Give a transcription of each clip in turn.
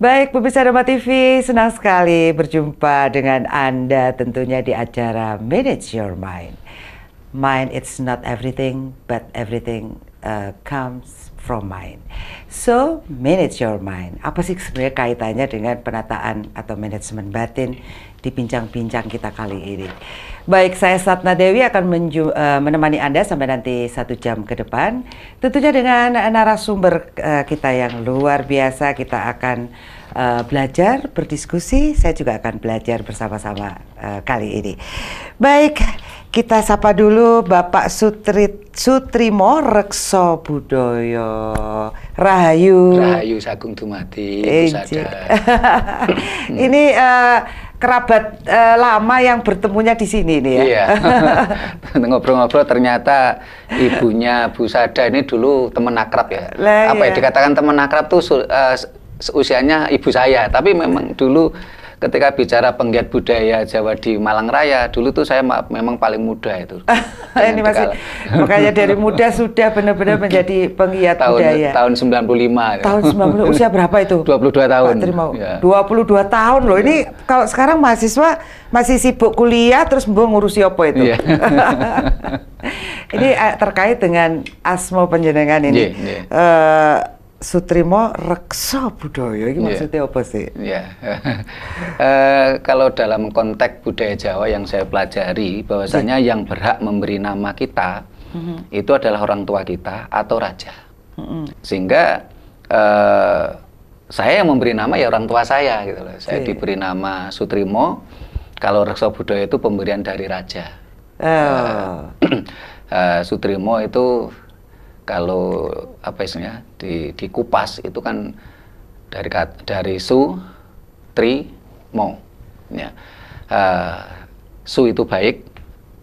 Baik, pemirsa Roma TV, senang sekali berjumpa dengan Anda tentunya di acara Manage Your Mind. Mind it's not everything, but everything uh, comes from mind. So, manage your mind. Apa sih sebenarnya kaitannya dengan penataan atau manajemen batin di bincang-bincang kita kali ini. Baik, saya Satna Dewi akan menju, eh, menemani Anda sampai nanti satu jam ke depan. Tentunya dengan narasumber eh, kita yang luar biasa, kita akan eh, belajar, berdiskusi. Saya juga akan belajar bersama-sama kali ini. Baik, kita sapa dulu Bapak Sutri, Sutrimo Rekso Budoyo Rahayu. Rahayu Sagung Tumati. Hmm. Ini uh, kerabat eh, lama yang bertemunya di sini nih ya. Iya. Ngobrol-ngobrol ternyata ibunya Bu Sada ini dulu teman akrab ya. Lah, Apa ya, iya. ya dikatakan teman akrab tuh uh, usianya ibu saya, tapi memang dulu ketika bicara penggiat budaya Jawa di Malang Raya dulu tuh saya memang paling muda itu. ini masih makanya dari muda sudah benar-benar menjadi penggiat tahun, budaya. Tahun 95. Tahun 90 usia berapa itu? 22 tahun. Pak Trimo, ya. 22 tahun loh. Ya. Ini kalau sekarang mahasiswa masih sibuk kuliah terus mau ngurusi apa itu? Ya. ini eh, terkait dengan asmo penjenengan ini. Ya, ya. Uh, Sutrimo reksa budaya ini iya. maksudnya apa sih? Ya, yeah. uh, kalau dalam konteks budaya Jawa yang saya pelajari, bahwasanya yeah. yang berhak memberi nama kita mm-hmm. itu adalah orang tua kita atau raja. Mm-hmm. Sehingga uh, saya yang memberi nama ya orang tua saya gitu loh. Saya yeah. diberi nama Sutrimo. Kalau reksa budaya itu pemberian dari raja. Oh. Uh, uh, Sutrimo itu kalau apa istilahnya di dikupas itu kan dari dari su tri mo ya uh, su itu baik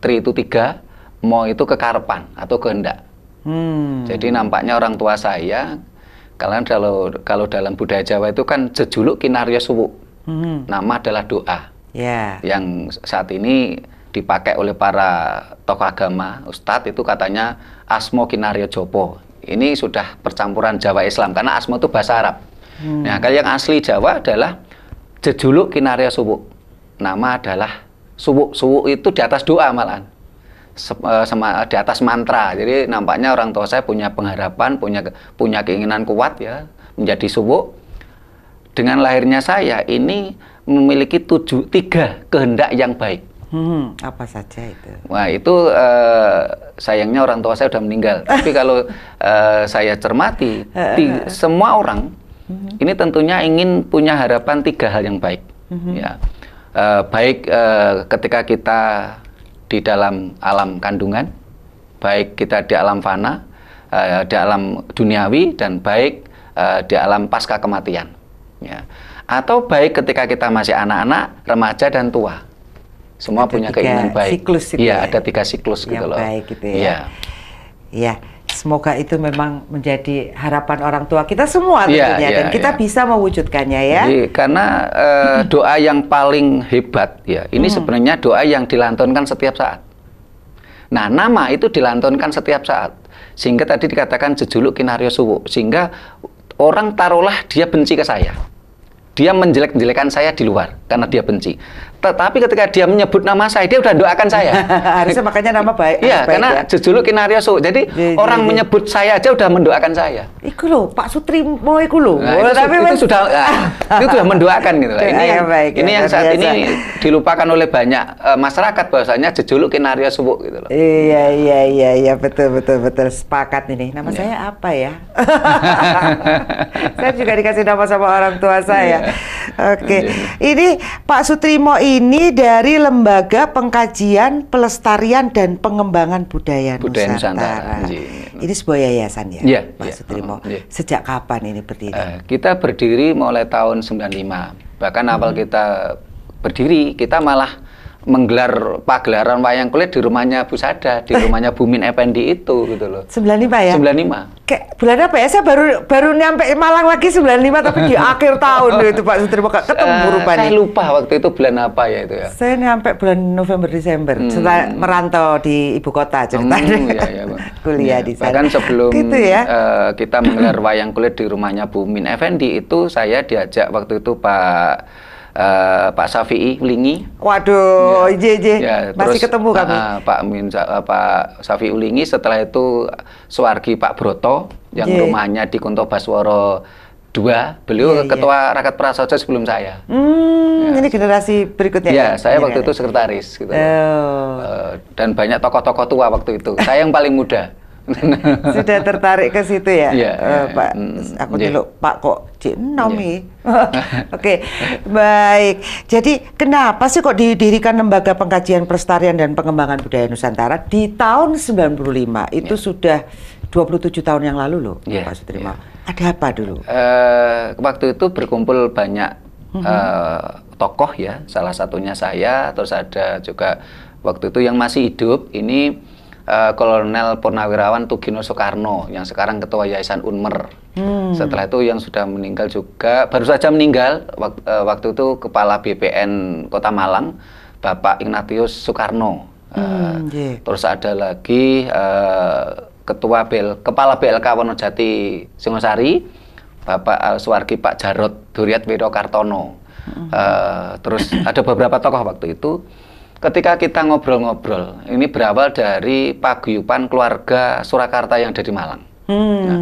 tri itu tiga mo itu kekarpan atau kehendak hmm. jadi nampaknya orang tua saya kalian kalau kalau dalam budaya Jawa itu kan jejuluk kinarya suwu hmm. nama adalah doa yeah. yang saat ini dipakai oleh para tokoh agama, ustadz itu katanya asmo kinario jopo. Ini sudah percampuran Jawa Islam karena asmo itu bahasa Arab. Hmm. Nah, kalau yang asli Jawa adalah jejuluk Kinario subuk Nama adalah subuk subuk itu di atas doa malahan. sama eh, di atas mantra. Jadi nampaknya orang tua saya punya pengharapan, punya punya keinginan kuat ya menjadi subuk Dengan lahirnya saya ini memiliki tujuh tiga kehendak yang baik Hmm, apa saja itu? Wah itu uh, sayangnya orang tua saya sudah meninggal. Tapi kalau uh, saya cermati, semua orang mhm. ini tentunya ingin punya harapan tiga hal yang baik. Mhm. Ya, uh, baik uh, ketika kita di dalam alam kandungan, baik kita di alam fana, uh, di alam duniawi, dan baik uh, di alam pasca kematian. Ya. Atau baik ketika kita masih anak-anak, remaja dan tua semua ada punya keinginan baik. Siklus gitu ya, ya, ada tiga siklus gitu yang gitu loh. baik gitu ya. Ya. ya. Semoga itu memang menjadi harapan orang tua kita semua iya, tentunya ya, ya, dan iya, kita ya. bisa mewujudkannya ya. Jadi, karena uh, doa yang paling hebat ya, ini hmm. sebenarnya doa yang dilantunkan setiap saat. Nah, nama itu dilantunkan setiap saat. Sehingga tadi dikatakan jejuluk kinario suwu, sehingga orang taruhlah dia benci ke saya. Dia menjelek-jelekan saya di luar karena dia benci. Tetapi ketika dia menyebut nama saya, dia udah doakan saya. Harusnya makanya nama baik. Iya, karena ya. jejuluk Kinaryoso. Jadi jadi, iya, iya, orang iya. menyebut saya aja udah mendoakan saya. Iku loh, Pak Sutri mau iku loh. Nah, itu, tapi itu, sudah ah, itu sudah mendoakan gitu lah. Ini yang, baik, ini ya, yang saat biasa. ini dilupakan oleh banyak uh, masyarakat bahwasanya jejuluk subuk gitu loh. Iya, iya, iya, iya, betul betul betul sepakat ini. Nama yeah. saya apa ya? saya juga dikasih nama sama orang tua saya. Yeah. Oke. Okay. Yeah. Ini Pak Sutrimo ini dari Lembaga Pengkajian Pelestarian dan Pengembangan Budaya, Budaya Nusantara. Nusantara. Ini sebuah yayasan ya, ya Pak ya. Sutrimo. ya. Sejak kapan ini berdiri? Uh, kita berdiri mulai tahun 95. Bahkan hmm. awal kita berdiri, kita malah menggelar pagelaran wayang kulit di rumahnya Bu Sada, di rumahnya Bumin Effendi itu gitu loh. 95 ya? 95. Kayak bulan apa ya? Saya baru baru nyampe Malang lagi 95 tapi di akhir tahun itu Pak Sutri Sutrimo ketemu uh, rupanya. Saya lupa waktu itu bulan apa ya itu ya. Saya nyampe bulan November Desember hmm. setelah merantau di ibu kota ceritanya. Hmm, ya, ya, Kuliah ya, di sana. Bahkan sebelum gitu ya? uh, kita menggelar wayang kulit di rumahnya Bumin Effendi itu saya diajak waktu itu Pak uh, Pak Safi'i Ulingi. Waduh, ya. JJ. Ya, masih terus, ketemu kami. Uh, Pak Min uh, Pak Safi'i Ulingi setelah itu Suwargi Pak Broto yang Ye. rumahnya di Kunto Basworo dua beliau yeah, ketua yeah. rakyat prasaja sebelum saya hmm, ya. ini generasi berikutnya ya kan? saya waktu itu sekretaris gitu oh. uh, dan banyak tokoh-tokoh tua waktu itu saya yang paling muda Sudah tertarik ke situ ya, yeah, iya. uh, yeah, Pak. Yeah. Mm, aku yeah. dulu Pak kok Cik Nomi. Iya. Yeah. Oke, okay. baik. Jadi kenapa sih kok didirikan lembaga pengkajian pelestarian dan pengembangan budaya Nusantara di tahun 95? Itu yeah. sudah 27 tahun yang lalu loh, yeah, Pak Sutrima. Iya. Yeah. Ada apa dulu? Uh, waktu itu berkumpul banyak uh, tokoh ya. Salah satunya saya, terus ada juga waktu itu yang masih hidup ini uh, Kolonel Purnawirawan Tugino Soekarno yang sekarang ketua Yayasan Unmer. Hmm. Setelah itu yang sudah meninggal juga baru saja meninggal wak uh, waktu itu kepala BPN Kota Malang Bapak Ignatius Soekarno. Uh, eh, yeah. Hmm, terus ada lagi uh, ketua Bel kepala BLK Wonojati Singosari Bapak uh, Suwargi Pak Jarot Duriat Wiro Kartono. Hmm. Uh, terus ada beberapa tokoh waktu itu ketika kita ngobrol-ngobrol, ini berawal dari paguyupan keluarga Surakarta yang dari Malang. Hmm. Nah,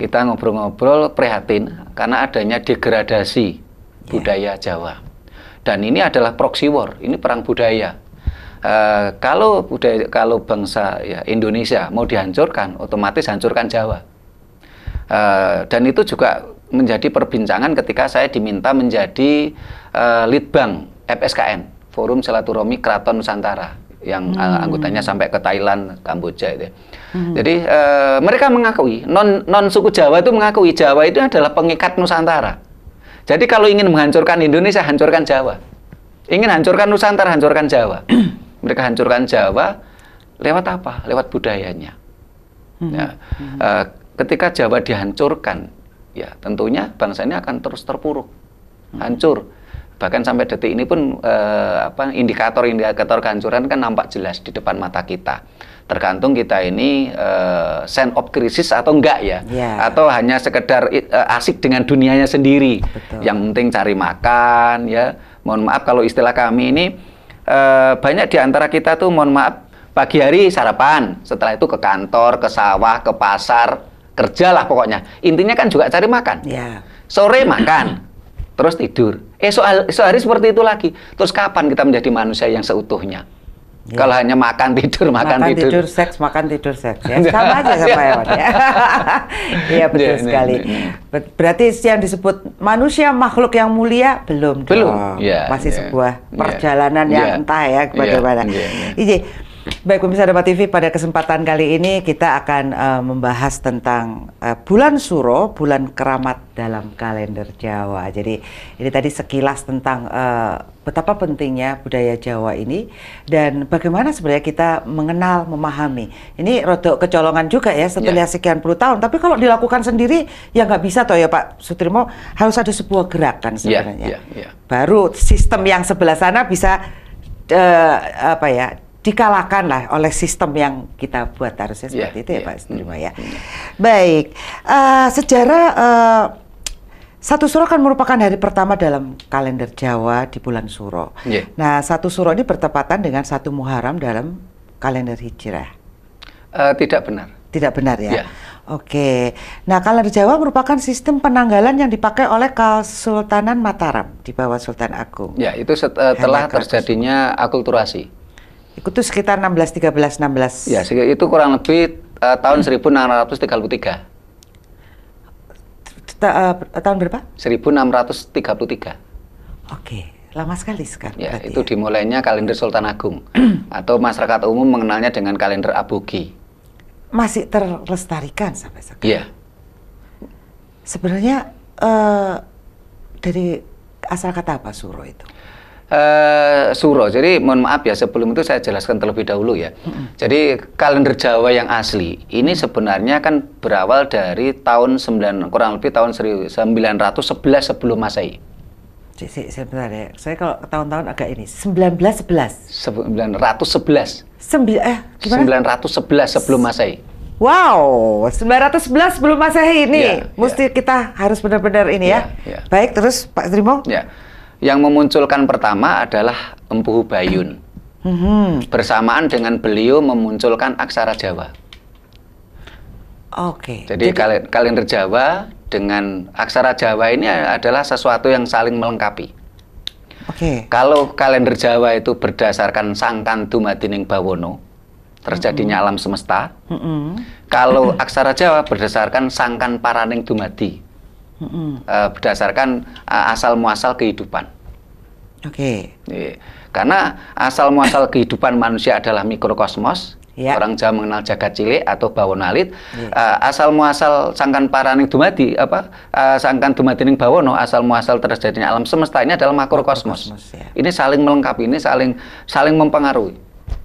kita ngobrol-ngobrol prihatin karena adanya degradasi yeah. budaya Jawa. Dan ini adalah proxy war, ini perang budaya. Uh, kalau budaya kalau bangsa ya, Indonesia mau dihancurkan, otomatis hancurkan Jawa. Uh, dan itu juga menjadi perbincangan ketika saya diminta menjadi uh, bank FSKN forum silaturahmi keraton Nusantara yang eh, hmm. anggotanya sampai ke Thailand, Kamboja itu. Ya. Hmm. Jadi uh, mereka mengakui non non suku Jawa itu mengakui Jawa itu adalah pengikat Nusantara. Jadi kalau ingin menghancurkan Indonesia, hancurkan Jawa. Ingin hancurkan Nusantara, hancurkan Jawa. mereka hancurkan Jawa lewat apa? Lewat budayanya. Hmm. Ya. Hmm. Eh, ketika Jawa dihancurkan, ya tentunya bangsa ini akan terus terpuruk, hmm. hancur bahkan sampai detik ini pun eh, apa indikator-indikator kehancuran kan nampak jelas di depan mata kita. Tergantung kita ini eh, send of krisis atau enggak ya, yeah. atau hanya sekedar eh, asik dengan dunianya sendiri. Betul. Yang penting cari makan ya. Mohon maaf kalau istilah kami ini eh, banyak di antara kita tuh mohon maaf pagi hari sarapan, setelah itu ke kantor, ke sawah, ke pasar, kerjalah pokoknya. Intinya kan juga cari makan. Yeah. Sore makan terus tidur. Esok, eh, soal hari seperti itu lagi. Terus kapan kita menjadi manusia yang seutuhnya? Ya. Kalau hanya makan tidur makan, makan tidur. tidur seks makan tidur seks ya sama aja sama ya. Iya betul ya, sekali. Ya, ya. Berarti yang disebut manusia makhluk yang mulia belum belum Ya, masih ya. sebuah iya. perjalanan ya. yang iya. entah ya iya, bagaimana. Ya, ya, ya. Baik pemirsa Dapat TV pada kesempatan kali ini kita akan uh, membahas tentang uh, bulan Suro, bulan keramat dalam kalender Jawa. Jadi ini tadi sekilas tentang uh, betapa pentingnya budaya Jawa ini dan bagaimana sebenarnya kita mengenal, memahami. Ini rodok kecolongan juga ya setelah yeah. sekian puluh tahun. Tapi kalau dilakukan sendiri ya nggak bisa toh ya Pak Sutrimo harus ada sebuah gerakan ya, sebenarnya. Yeah, yeah, yeah. Baru sistem yang sebelah sana bisa uh, apa ya dikalahkan lah oleh sistem yang kita buat harusnya iya, seperti yeah, itu ya yeah. Pak Sudirma hmm. ya. Mm. Baik, uh, sejarah uh, satu suro kan merupakan hari pertama dalam kalender Jawa di bulan Suro. Yeah. Nah, satu suro ini bertepatan dengan satu muharam dalam kalender Hijrah. Uh, tidak benar. Tidak benar ya. Yeah. Oke. Nah, kalender Jawa merupakan sistem penanggalan yang dipakai oleh Kesultanan Mataram di bawah Sultan Agung. Ya, itu setelah terjadinya akulturasi itu sekitar 16, 13, 16. Ya, itu kurang lebih uh, tahun hmm. 1633. Ta uh, tahun berapa? 1633. Oke, lama sekali sekarang. Ya, itu ya. dimulainya kalender Sultan Agung atau masyarakat umum mengenalnya dengan kalender Abugi. Masih terlestarikan sampai sekarang. Iya. Sebenarnya uh, dari asal kata apa Suro itu? Uh, suro. Jadi mohon maaf ya sebelum itu saya jelaskan terlebih dahulu ya. Mm-hmm. Jadi kalender Jawa yang asli ini sebenarnya kan berawal dari tahun 9 kurang lebih tahun 1911 sebelum Masehi. Cik cik, sebentar ya. Saya kalau tahun-tahun agak ini 1911. 1911. Sembil eh gimana? 911 sebelum Masehi. Wow, 911 sebelum Masehi ini. Yeah, ya. Mesti yeah. kita harus benar-benar ini yeah, ya. Yeah. Ya. Baik, terus Pak Trimo. Yeah yang memunculkan pertama adalah Empu Bayun. Mm-hmm. Bersamaan dengan beliau memunculkan aksara Jawa. Oke. Okay. Jadi, Jadi kalender Jawa dengan aksara Jawa ini adalah sesuatu yang saling melengkapi. Oke. Okay. Kalau kalender Jawa itu berdasarkan Sangkan Dumadining Bawono, terjadinya -hmm. alam semesta. -hmm. Kalau aksara Jawa berdasarkan Sangkan Paraning Dumadi, mm-hmm. uh, berdasarkan uh, eh, asal muasal kehidupan. Oke. Okay. Iya. Karena asal muasal kehidupan manusia adalah mikrokosmos. Yeah. Orang Jawa mengenal jagat cilik atau bawon alit. Yeah. Iya. Uh, asal muasal sangkan paraning dumadi apa uh, sangkan dumadining bawono asal muasal terjadinya alam semesta ini adalah makrokosmos. Yeah. Ini saling melengkapi, ini saling saling mempengaruhi.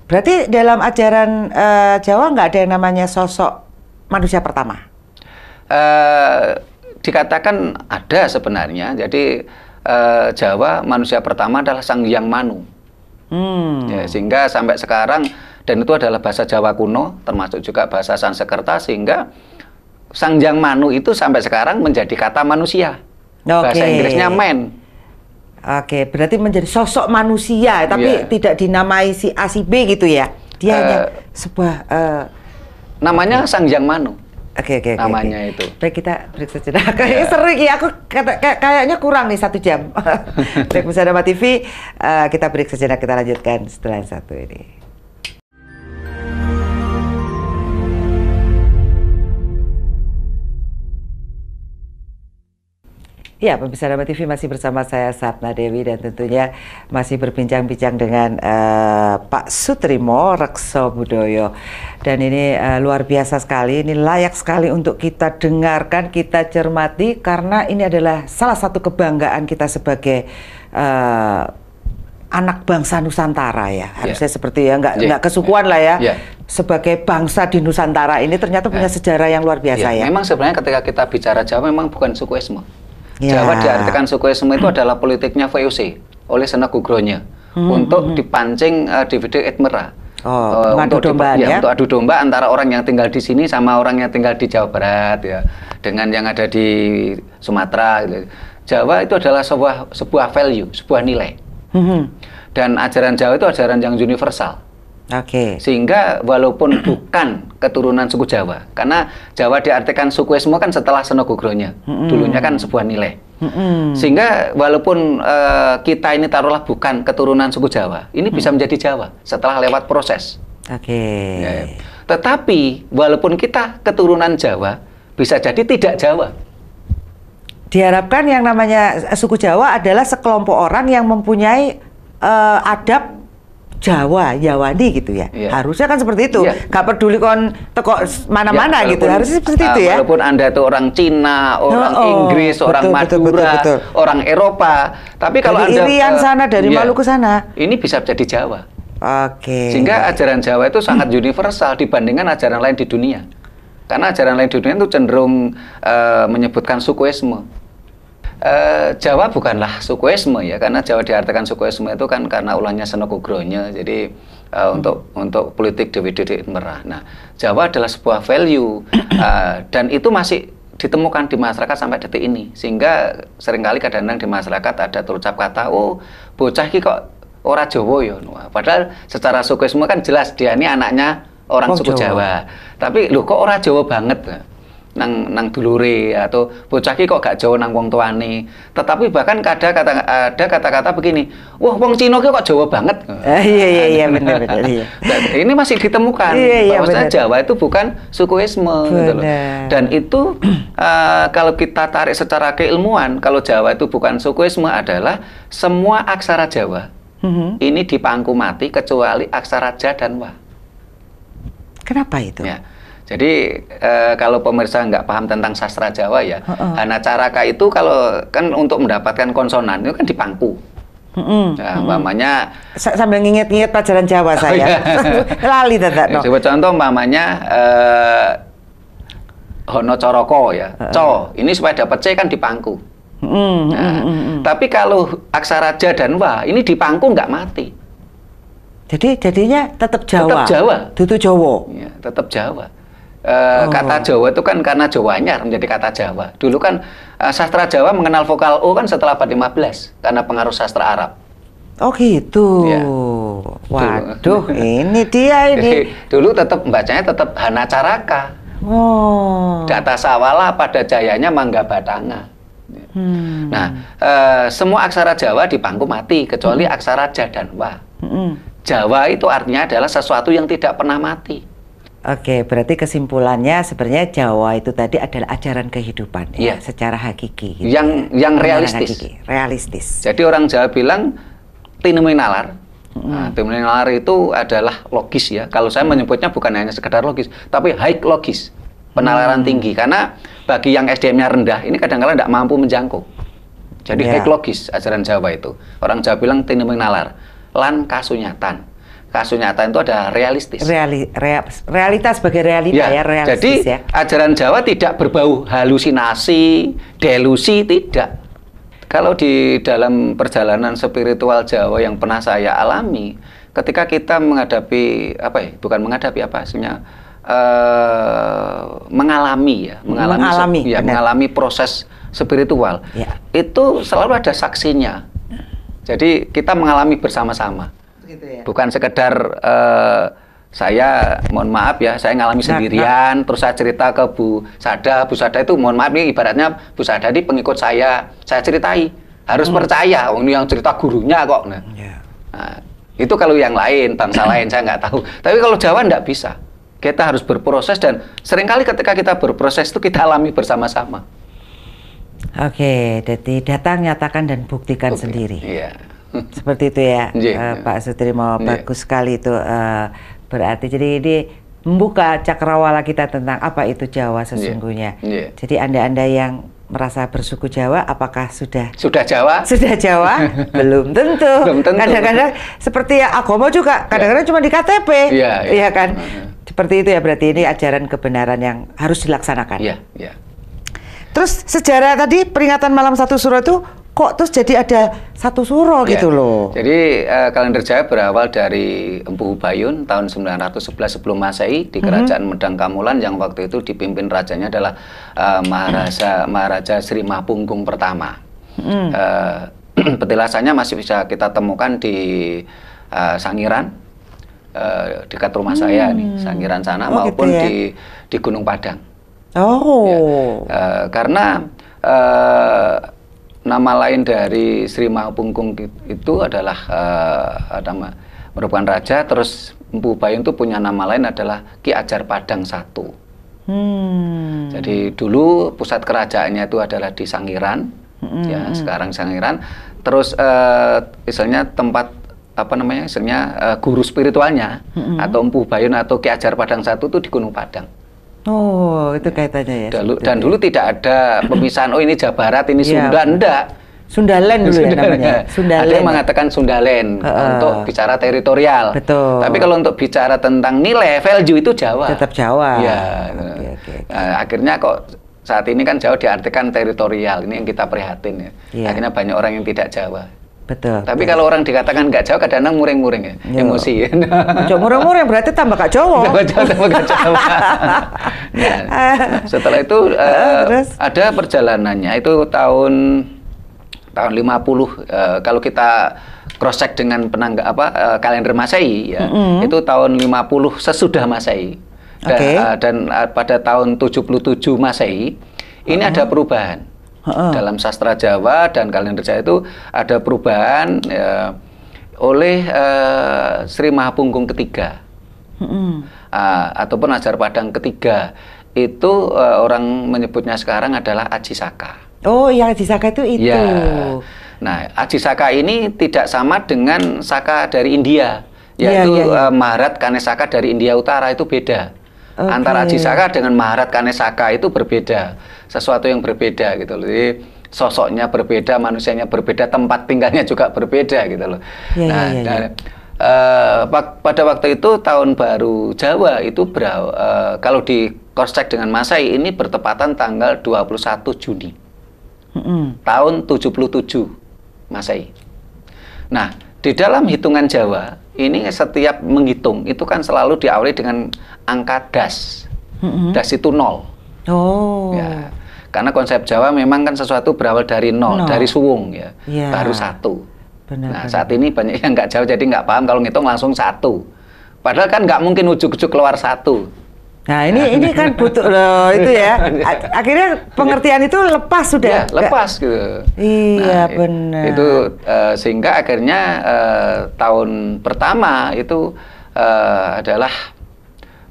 Berarti dalam ajaran uh, Jawa nggak ada yang namanya sosok manusia pertama? Uh, dikatakan ada sebenarnya. Jadi eh, Jawa manusia pertama adalah Sang Hyang Manu. Hmm. Ya, sehingga sampai sekarang dan itu adalah bahasa Jawa kuno termasuk juga bahasa Sanskerta sehingga Sang Hyang Manu itu sampai sekarang menjadi kata manusia. Okay. Bahasa Inggrisnya man. Oke, berarti menjadi sosok manusia tapi yeah. tidak dinamai si A si B gitu ya. Dia uh, hanya sebuah uh, namanya okay. Sang Hyang Manu. Oke okay, oke. Okay, namanya okay. itu. Baik kita break sejenak. Yeah. Seru ya aku kata, kayaknya kurang nih satu jam. break bersama TV. Uh, eh, kita break sejenak kita lanjutkan setelah yang satu ini. Ya, pemirsa Rama TV masih bersama saya Sapna Dewi dan tentunya masih berbincang-bincang dengan uh, Pak Sutrimo Rekso Budoyo. Dan ini uh, luar biasa sekali, ini layak sekali untuk kita dengarkan, kita cermati karena ini adalah salah satu kebanggaan kita sebagai uh, anak bangsa Nusantara ya. ya. Harusnya yeah. seperti ya, nggak yeah. kesukuan yeah. lah ya. Yeah sebagai bangsa di Nusantara ini ternyata punya ya. sejarah yang luar biasa ya. ya. Memang sebenarnya ketika kita bicara Jawa memang bukan suku Esmo yeah. Jawa diartikan suku semua itu adalah politiknya VOC oleh senagugronya hmm, untuk dipancing uh, eh, DVD Etmera. Oh, uh, untuk domba, ya, ya? Untuk adu domba antara orang yang tinggal di sini sama orang yang tinggal di Jawa Barat ya, dengan yang ada di Sumatera. Gitu. Jawa itu adalah sebuah sebuah value, sebuah nilai. Hmm. Dan ajaran Jawa itu ajaran yang universal. Oke. Okay. Sehingga walaupun bukan keturunan suku Jawa, karena Jawa diartikan suku semua kan setelah Senogogronya mm-hmm. dulunya kan sebuah nilai. Mm-hmm. Sehingga walaupun uh, kita ini taruhlah bukan keturunan suku Jawa, ini mm-hmm. bisa menjadi Jawa setelah lewat proses. Oke. Okay. Ya, ya. Tetapi walaupun kita keturunan Jawa, bisa jadi tidak Jawa. Diharapkan yang namanya eh, suku Jawa adalah sekelompok orang yang mempunyai uh, adab Jawa, Jawadi gitu ya. Yeah. Harusnya kan seperti itu. Yeah. Gak peduli kon teko mana-mana yeah, gitu. Harusnya seperti uh, itu ah, ya. Walaupun Anda itu orang Cina, orang oh, oh, Inggris, betul, orang Madura, betul, betul, betul. orang Eropa, tapi kalau dari Anda Irian eh, sana dari yeah, Maluku sana, ini bisa jadi Jawa. Oke. Okay. Sehingga ajaran Jawa itu sangat hmm. universal dibandingkan ajaran lain di dunia. Karena ajaran lain di dunia itu cenderung uh, menyebutkan sukuisme e, Jawa bukanlah sukuisme ya, karena Jawa diartikan sukuisme itu kan karena ulahnya senokugronya jadi uh, hmm. untuk untuk politik Dewi Dewi Merah. Nah, Jawa adalah sebuah value uh, dan itu masih ditemukan di masyarakat sampai detik ini, sehingga seringkali kadang-kadang di masyarakat ada terucap kata, oh bocah ki kok ora Jawa ya, nah, padahal secara sukuisme kan jelas dia ini anaknya orang oh, suku Jawa. Jawa. Tapi loh kok ora Jawa banget? nang nang dulure atau bocah ki kok gak jauh nang wong tuane. Tetapi bahkan kadang kata ada kata-kata begini, wah wong Cina ki kok Jawa banget. Eh, iya iya iya benar benar iya. ini masih ditemukan. Iya, iya, Bahwasanya Jawa itu bukan sukuisme gitu loh. Dan itu uh, kalau kita tarik secara keilmuan, kalau Jawa itu bukan sukuisme adalah semua aksara Jawa. Mm -hmm. Ini dipangku mati kecuali aksara ja dan wa. Kenapa itu? Ya jadi e, kalau pemirsa nggak paham tentang sastra Jawa ya, uh -uh. nah Caraka itu kalau kan untuk mendapatkan konsonan itu kan dipangku. Mm -hmm. Nah, mamanya S sambil nginget-nginget pelajaran Jawa oh, saya. Iya. Lali tetap. No. Coba contoh mamanya eh, Hono Coroko ya. Uh -uh. Co, ini supaya dapat C kan dipangku. Mm -hmm. nah, mm -hmm. Tapi kalau aksara J dan Wa ini dipangku nggak mati. Jadi jadinya tetap Jawa. Tetap Jawa. Itu Jawa. Ya, tetap Jawa. Uh, oh. Kata Jawa itu kan karena Jawanya menjadi kata Jawa. Dulu kan uh, sastra Jawa mengenal vokal O kan setelah abad 15 karena pengaruh sastra Arab. Oh gitu. Ya. Waduh, ini dia ini. dulu tetap bacanya tetap Hana Caraka. Oh. Data Sawala pada jayanya Mangga Batanga. Hmm. Nah, uh, semua aksara Jawa di pangku mati kecuali hmm. aksara Ja dan Wa. Hmm. Jawa itu artinya adalah sesuatu yang tidak pernah mati. Oke, berarti kesimpulannya sebenarnya Jawa itu tadi adalah ajaran kehidupan ya, iya. secara hakiki. Gitu yang ya. yang realistis. Hakiki, realistis. Jadi orang Jawa bilang tinominalar. Mm. Nah, itu adalah logis ya. Kalau saya mm. menyebutnya bukan hanya sekedar logis, tapi high logis, penalaran mm. tinggi. Karena bagi yang SDM-nya rendah, ini kadang-kadang tidak mampu menjangkau. Jadi yeah. high logis ajaran Jawa itu. Orang Jawa bilang tinominalar, lan kasunyatan kasus nyata itu ada realistis. Reali, rea, realitas sebagai realita ya. ya realistis jadi ya. ajaran Jawa tidak berbau halusinasi, delusi tidak. Kalau di dalam perjalanan spiritual Jawa yang pernah saya alami, ketika kita menghadapi apa ya? Bukan menghadapi apa hasilnya Uh, eh, mengalami ya, mengalami mengalami, ya, mengalami proses spiritual. Ya. Itu selalu ada saksinya. Jadi kita mengalami bersama-sama gitu ya. Bukan sekedar uh, saya mohon maaf ya, saya ngalami nah, nah. sendirian, nah, terus saya cerita ke Bu Sada, Bu Sada itu mohon maaf nih ibaratnya Bu Sada ini pengikut saya, saya ceritai harus hmm. percaya, oh, ini yang cerita gurunya kok. Nah, yeah. nah itu kalau yang lain bangsa lain saya nggak tahu, tapi kalau Jawa nggak bisa, kita harus berproses dan seringkali ketika kita berproses itu kita alami bersama-sama. Oke, okay, jadi datang nyatakan dan buktikan okay. sendiri. Yeah. Seperti itu ya, yeah, iya. uh, yeah. Pak Sutrimo. Iya. Bagus sekali itu uh, berarti. Jadi ini membuka cakrawala kita tentang apa itu Jawa iya. sesungguhnya. Yeah. Yeah. Jadi anda-anda yang merasa bersuku Jawa, apakah sudah sudah Jawa? Sudah Jawa? Belum tentu. Kadang-kadang seperti ya agama juga, kadang-kadang yeah. cuma di KTP, yeah, yeah. ya kan? mm -hmm. Seperti itu ya berarti ini ajaran kebenaran yang harus dilaksanakan. yeah, Yeah. Terus sejarah tadi peringatan malam satu surat itu kok terus jadi ada satu suro yeah. gitu loh. Jadi uh, kalender jawa berawal dari Empu Bayun tahun 911 sebelum Masehi di mhm. Kerajaan mm -hmm. Medang Kamulan yang waktu itu dipimpin rajanya adalah uh, Maharaja mhm. Maharaja Sri Mahpungkung pertama. Mm. Uh, petilasannya masih bisa kita temukan di uh, Sangiran uh, dekat rumah mm. saya nih, hmm. Sangiran sana oh, gitu maupun gitu ya? di di Gunung Padang. Oh. Ya. Uh, karena uh, nama lain dari Sri Mahapungkung itu adalah uh, nama merupakan raja terus Empu Bayun itu punya nama lain adalah Ki Ajar Padang satu. Hmm. Jadi dulu pusat kerajaannya itu adalah di Sangiran, hmm. ya sekarang Sangiran. Terus uh, misalnya tempat apa namanya, misalnya uh, guru spiritualnya hmm. atau Empu Bayun atau Ki Ajar Padang satu itu di Gunung Padang. Oh, itu kaitannya ya. Dulu, dan dulu tidak ada pemisahan oh ini Jawa Barat, ini iya. Sunda, ya. enggak. Sundalen dulu Sundalen. ya namanya. Sundalen. Ada yang mengatakan Sundalen uh, uh, untuk bicara teritorial. Betul. Tapi kalau untuk bicara tentang nilai, value itu Jawa. Tetap Jawa. Ya. Okay, okay, okay. Nah, akhirnya kok saat ini kan Jawa diartikan teritorial. Ini yang kita prihatin ya. Yeah. Akhirnya banyak orang yang tidak Jawa. Betul. Tapi betul. kalau orang dikatakan nggak Jawa kadang-kadang muring-muring ya, Yo. Ya. emosi. ya muring-muring berarti tambah gak Jawa. Tambah Jawa, tambah gak Jawa. nah, setelah itu uh, Terus. ada perjalanannya itu tahun tahun 50 uh, eh, kalau kita cross check dengan penangga apa uh, kalender Masehi ya. Mm -hmm. Itu tahun 50 sesudah Masehi. Dan okay. uh, dan uh, pada tahun 77 Masehi ini uh -huh. ada perubahan ha Dalam sastra Jawa dan kalender Jawa itu ada perubahan ya, oleh uh, Sri Mahapunggung ketiga uh, ataupun Ajar Padang ketiga itu uh, orang menyebutnya sekarang adalah Aji Saka. Oh, yang Aji Saka itu itu. Ya. Nah, Aji Saka ini tidak sama dengan Saka dari India, iya, yaitu ya, ya, ya. Uh, Maharat Kanesaka dari India Utara itu beda. Okay. Antara Ajisaka dengan Maharat Kanesaka itu berbeda, sesuatu yang berbeda gitu loh. Jadi sosoknya berbeda, manusianya berbeda, tempat tinggalnya juga berbeda gitu loh. yeah, ya, nah, yeah, yeah, Nah, uh, pada waktu itu tahun baru Jawa itu berapa? Uh, eh, kalau di cross dengan Masai ini bertepatan tanggal 21 Juni. Mm -hmm. Tahun 77 Masai. Nah, di dalam hitungan Jawa ini setiap menghitung itu kan selalu diawali dengan angka das. Mm-hmm. Das itu nol. Oh. Ya. Karena konsep Jawa memang kan sesuatu berawal dari nol, nol. dari suwung ya, yeah. baru satu. Benar, nah benar. saat ini banyak yang nggak jauh jadi nggak paham kalau ngitung langsung satu. Padahal kan nggak mungkin ujuk-ujuk keluar satu. Nah ini ini kan butuh loh itu ya. Akhirnya pengertian itu lepas sudah. Ya, lepas gitu. Iya nah, benar. Itu uh, sehingga akhirnya uh, tahun pertama itu uh, adalah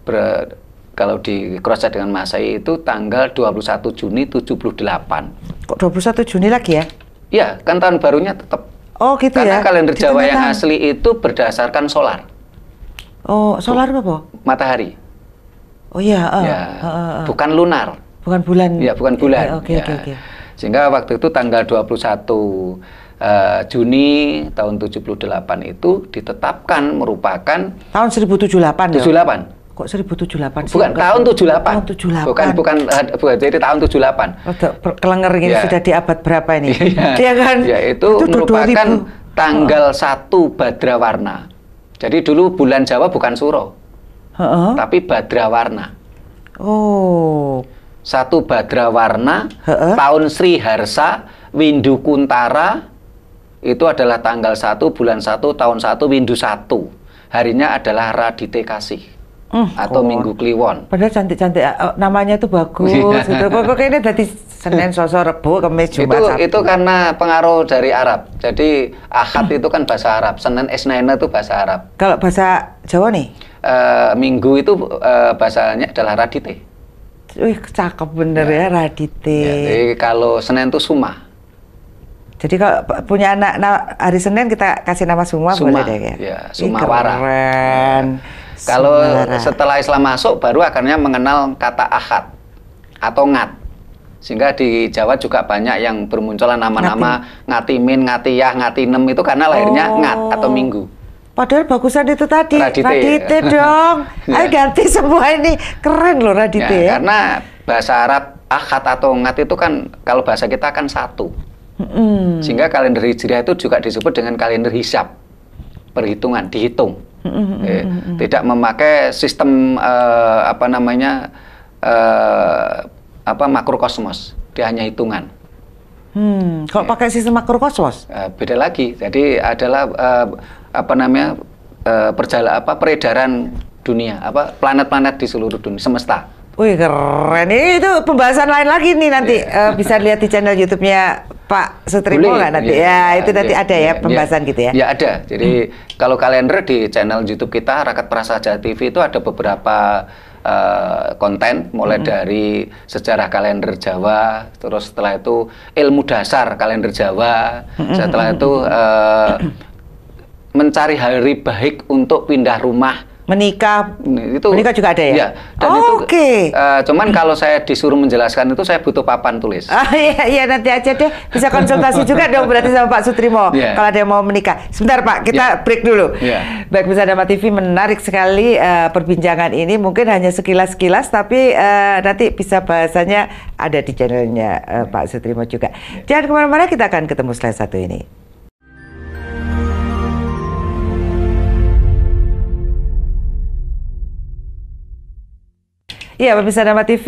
ber, kalau di cross dengan Masai itu tanggal 21 Juni 78. Kok 21 Juni lagi ya? Iya, kan tahun barunya tetap. Oh gitu Karena ya. Karena kalender Jawa yang asli itu berdasarkan solar. Oh, solar apa? Matahari. Oh iya. Uh, ya. Uh, uh, uh. Bukan lunar. Bukan bulan. Ya, bukan iya, bulan. Oke, oke, ya. oke. Sehingga waktu itu tanggal 21 uh, eh, Juni tahun 78 itu ditetapkan merupakan tahun 1078 78. Ya? Kok 1078 sih? Bukan, tahun 78. Tahun 78. Bukan, bukan, eh, bukan jadi tahun 78. Udah kelengger ini yeah. sudah di abad berapa ini? Ya. Iya ya kan? Ya, itu, itu merupakan 2000. tanggal oh. 1 Badrawarna. Jadi dulu bulan Jawa bukan Suro uh-uh. tapi Badra Warna. Oh. Satu Badra Warna, uh-uh. tahun Sri Harsa, Windu Kuntara, itu adalah tanggal 1, bulan 1, tahun 1, Windu 1. Harinya adalah Radite Kasih. Mm, atau oh. Minggu Kliwon. Padahal cantik-cantik eh, oh, namanya itu bagus iya. gitu. Kok ini dari Senin, Selasa, Rebo, Kamis, Jumat, Itu itu karena pengaruh dari Arab. Jadi Ahad mm. itu kan bahasa Arab, Senin, Isnaina itu bahasa Arab. Kalau bahasa Jawa nih? uh, minggu itu uh, eh, bahasanya adalah radite. Wih, cakep bener ya, ya radite. Ya, jadi kalau Senin itu suma. Jadi kalau punya anak nah, hari Senin kita kasih nama Suma, Suma boleh deh ya. ya suma wara. Ya. Kalau setelah Islam masuk baru akhirnya mengenal kata ahad atau ngat. Sehingga di Jawa juga banyak yang bermunculan nama-nama Ngati. ngatimin, ngatiyah, ngatinem itu karena lahirnya oh. ngat atau oh. minggu. Padahal bagusan itu tadi. Radite, Radite dong. ya. Ayo ganti semua ini. Keren loh Radite. Ya, ya, karena bahasa Arab akad atau ngat itu kan kalau bahasa kita kan satu. Mm. Sehingga kalender hijriah itu juga disebut dengan kalender hisap Perhitungan, dihitung. Mm-hmm. Ya, tidak memakai sistem uh, apa namanya uh, apa makrokosmos. Dia hanya hitungan. Hmm, kok ya. pakai sistem makrokosmos? Uh, beda lagi. Jadi adalah uh, apa namanya uh, perjala apa peredaran dunia apa planet-planet di seluruh dunia semesta. Wih keren, ini itu pembahasan lain lagi nih nanti yeah. Iya. uh, bisa lihat di channel YouTube-nya Pak Sutrimo nggak nanti? Yeah. Ya iya, itu nanti yeah. ada ya iya, pembahasan yeah. gitu ya? Ya ada, jadi hmm. kalau kalender di channel YouTube kita Rakyat Prasaja TV itu ada beberapa uh, konten mulai hmm. dari sejarah kalender Jawa, terus setelah itu ilmu dasar kalender Jawa, hmm. setelah itu uh, mencari hari baik untuk pindah rumah menikah itu menikah juga ada ya, ya oh, oke okay. uh, eh, cuman kalau saya disuruh menjelaskan itu saya butuh papan tulis ah iya iya nanti aja deh bisa konsultasi juga dong berarti sama Pak Sutrimo yeah. kalau ada yang mau menikah sebentar Pak kita yeah. break dulu yeah. baik bisa Dama TV menarik sekali uh, perbincangan ini mungkin hanya sekilas sekilas tapi uh, nanti bisa bahasanya ada di channelnya uh, Pak Sutrimo juga yeah. jangan kemana-mana kita akan ketemu setelah satu ini Ya, pemirsa Nama TV,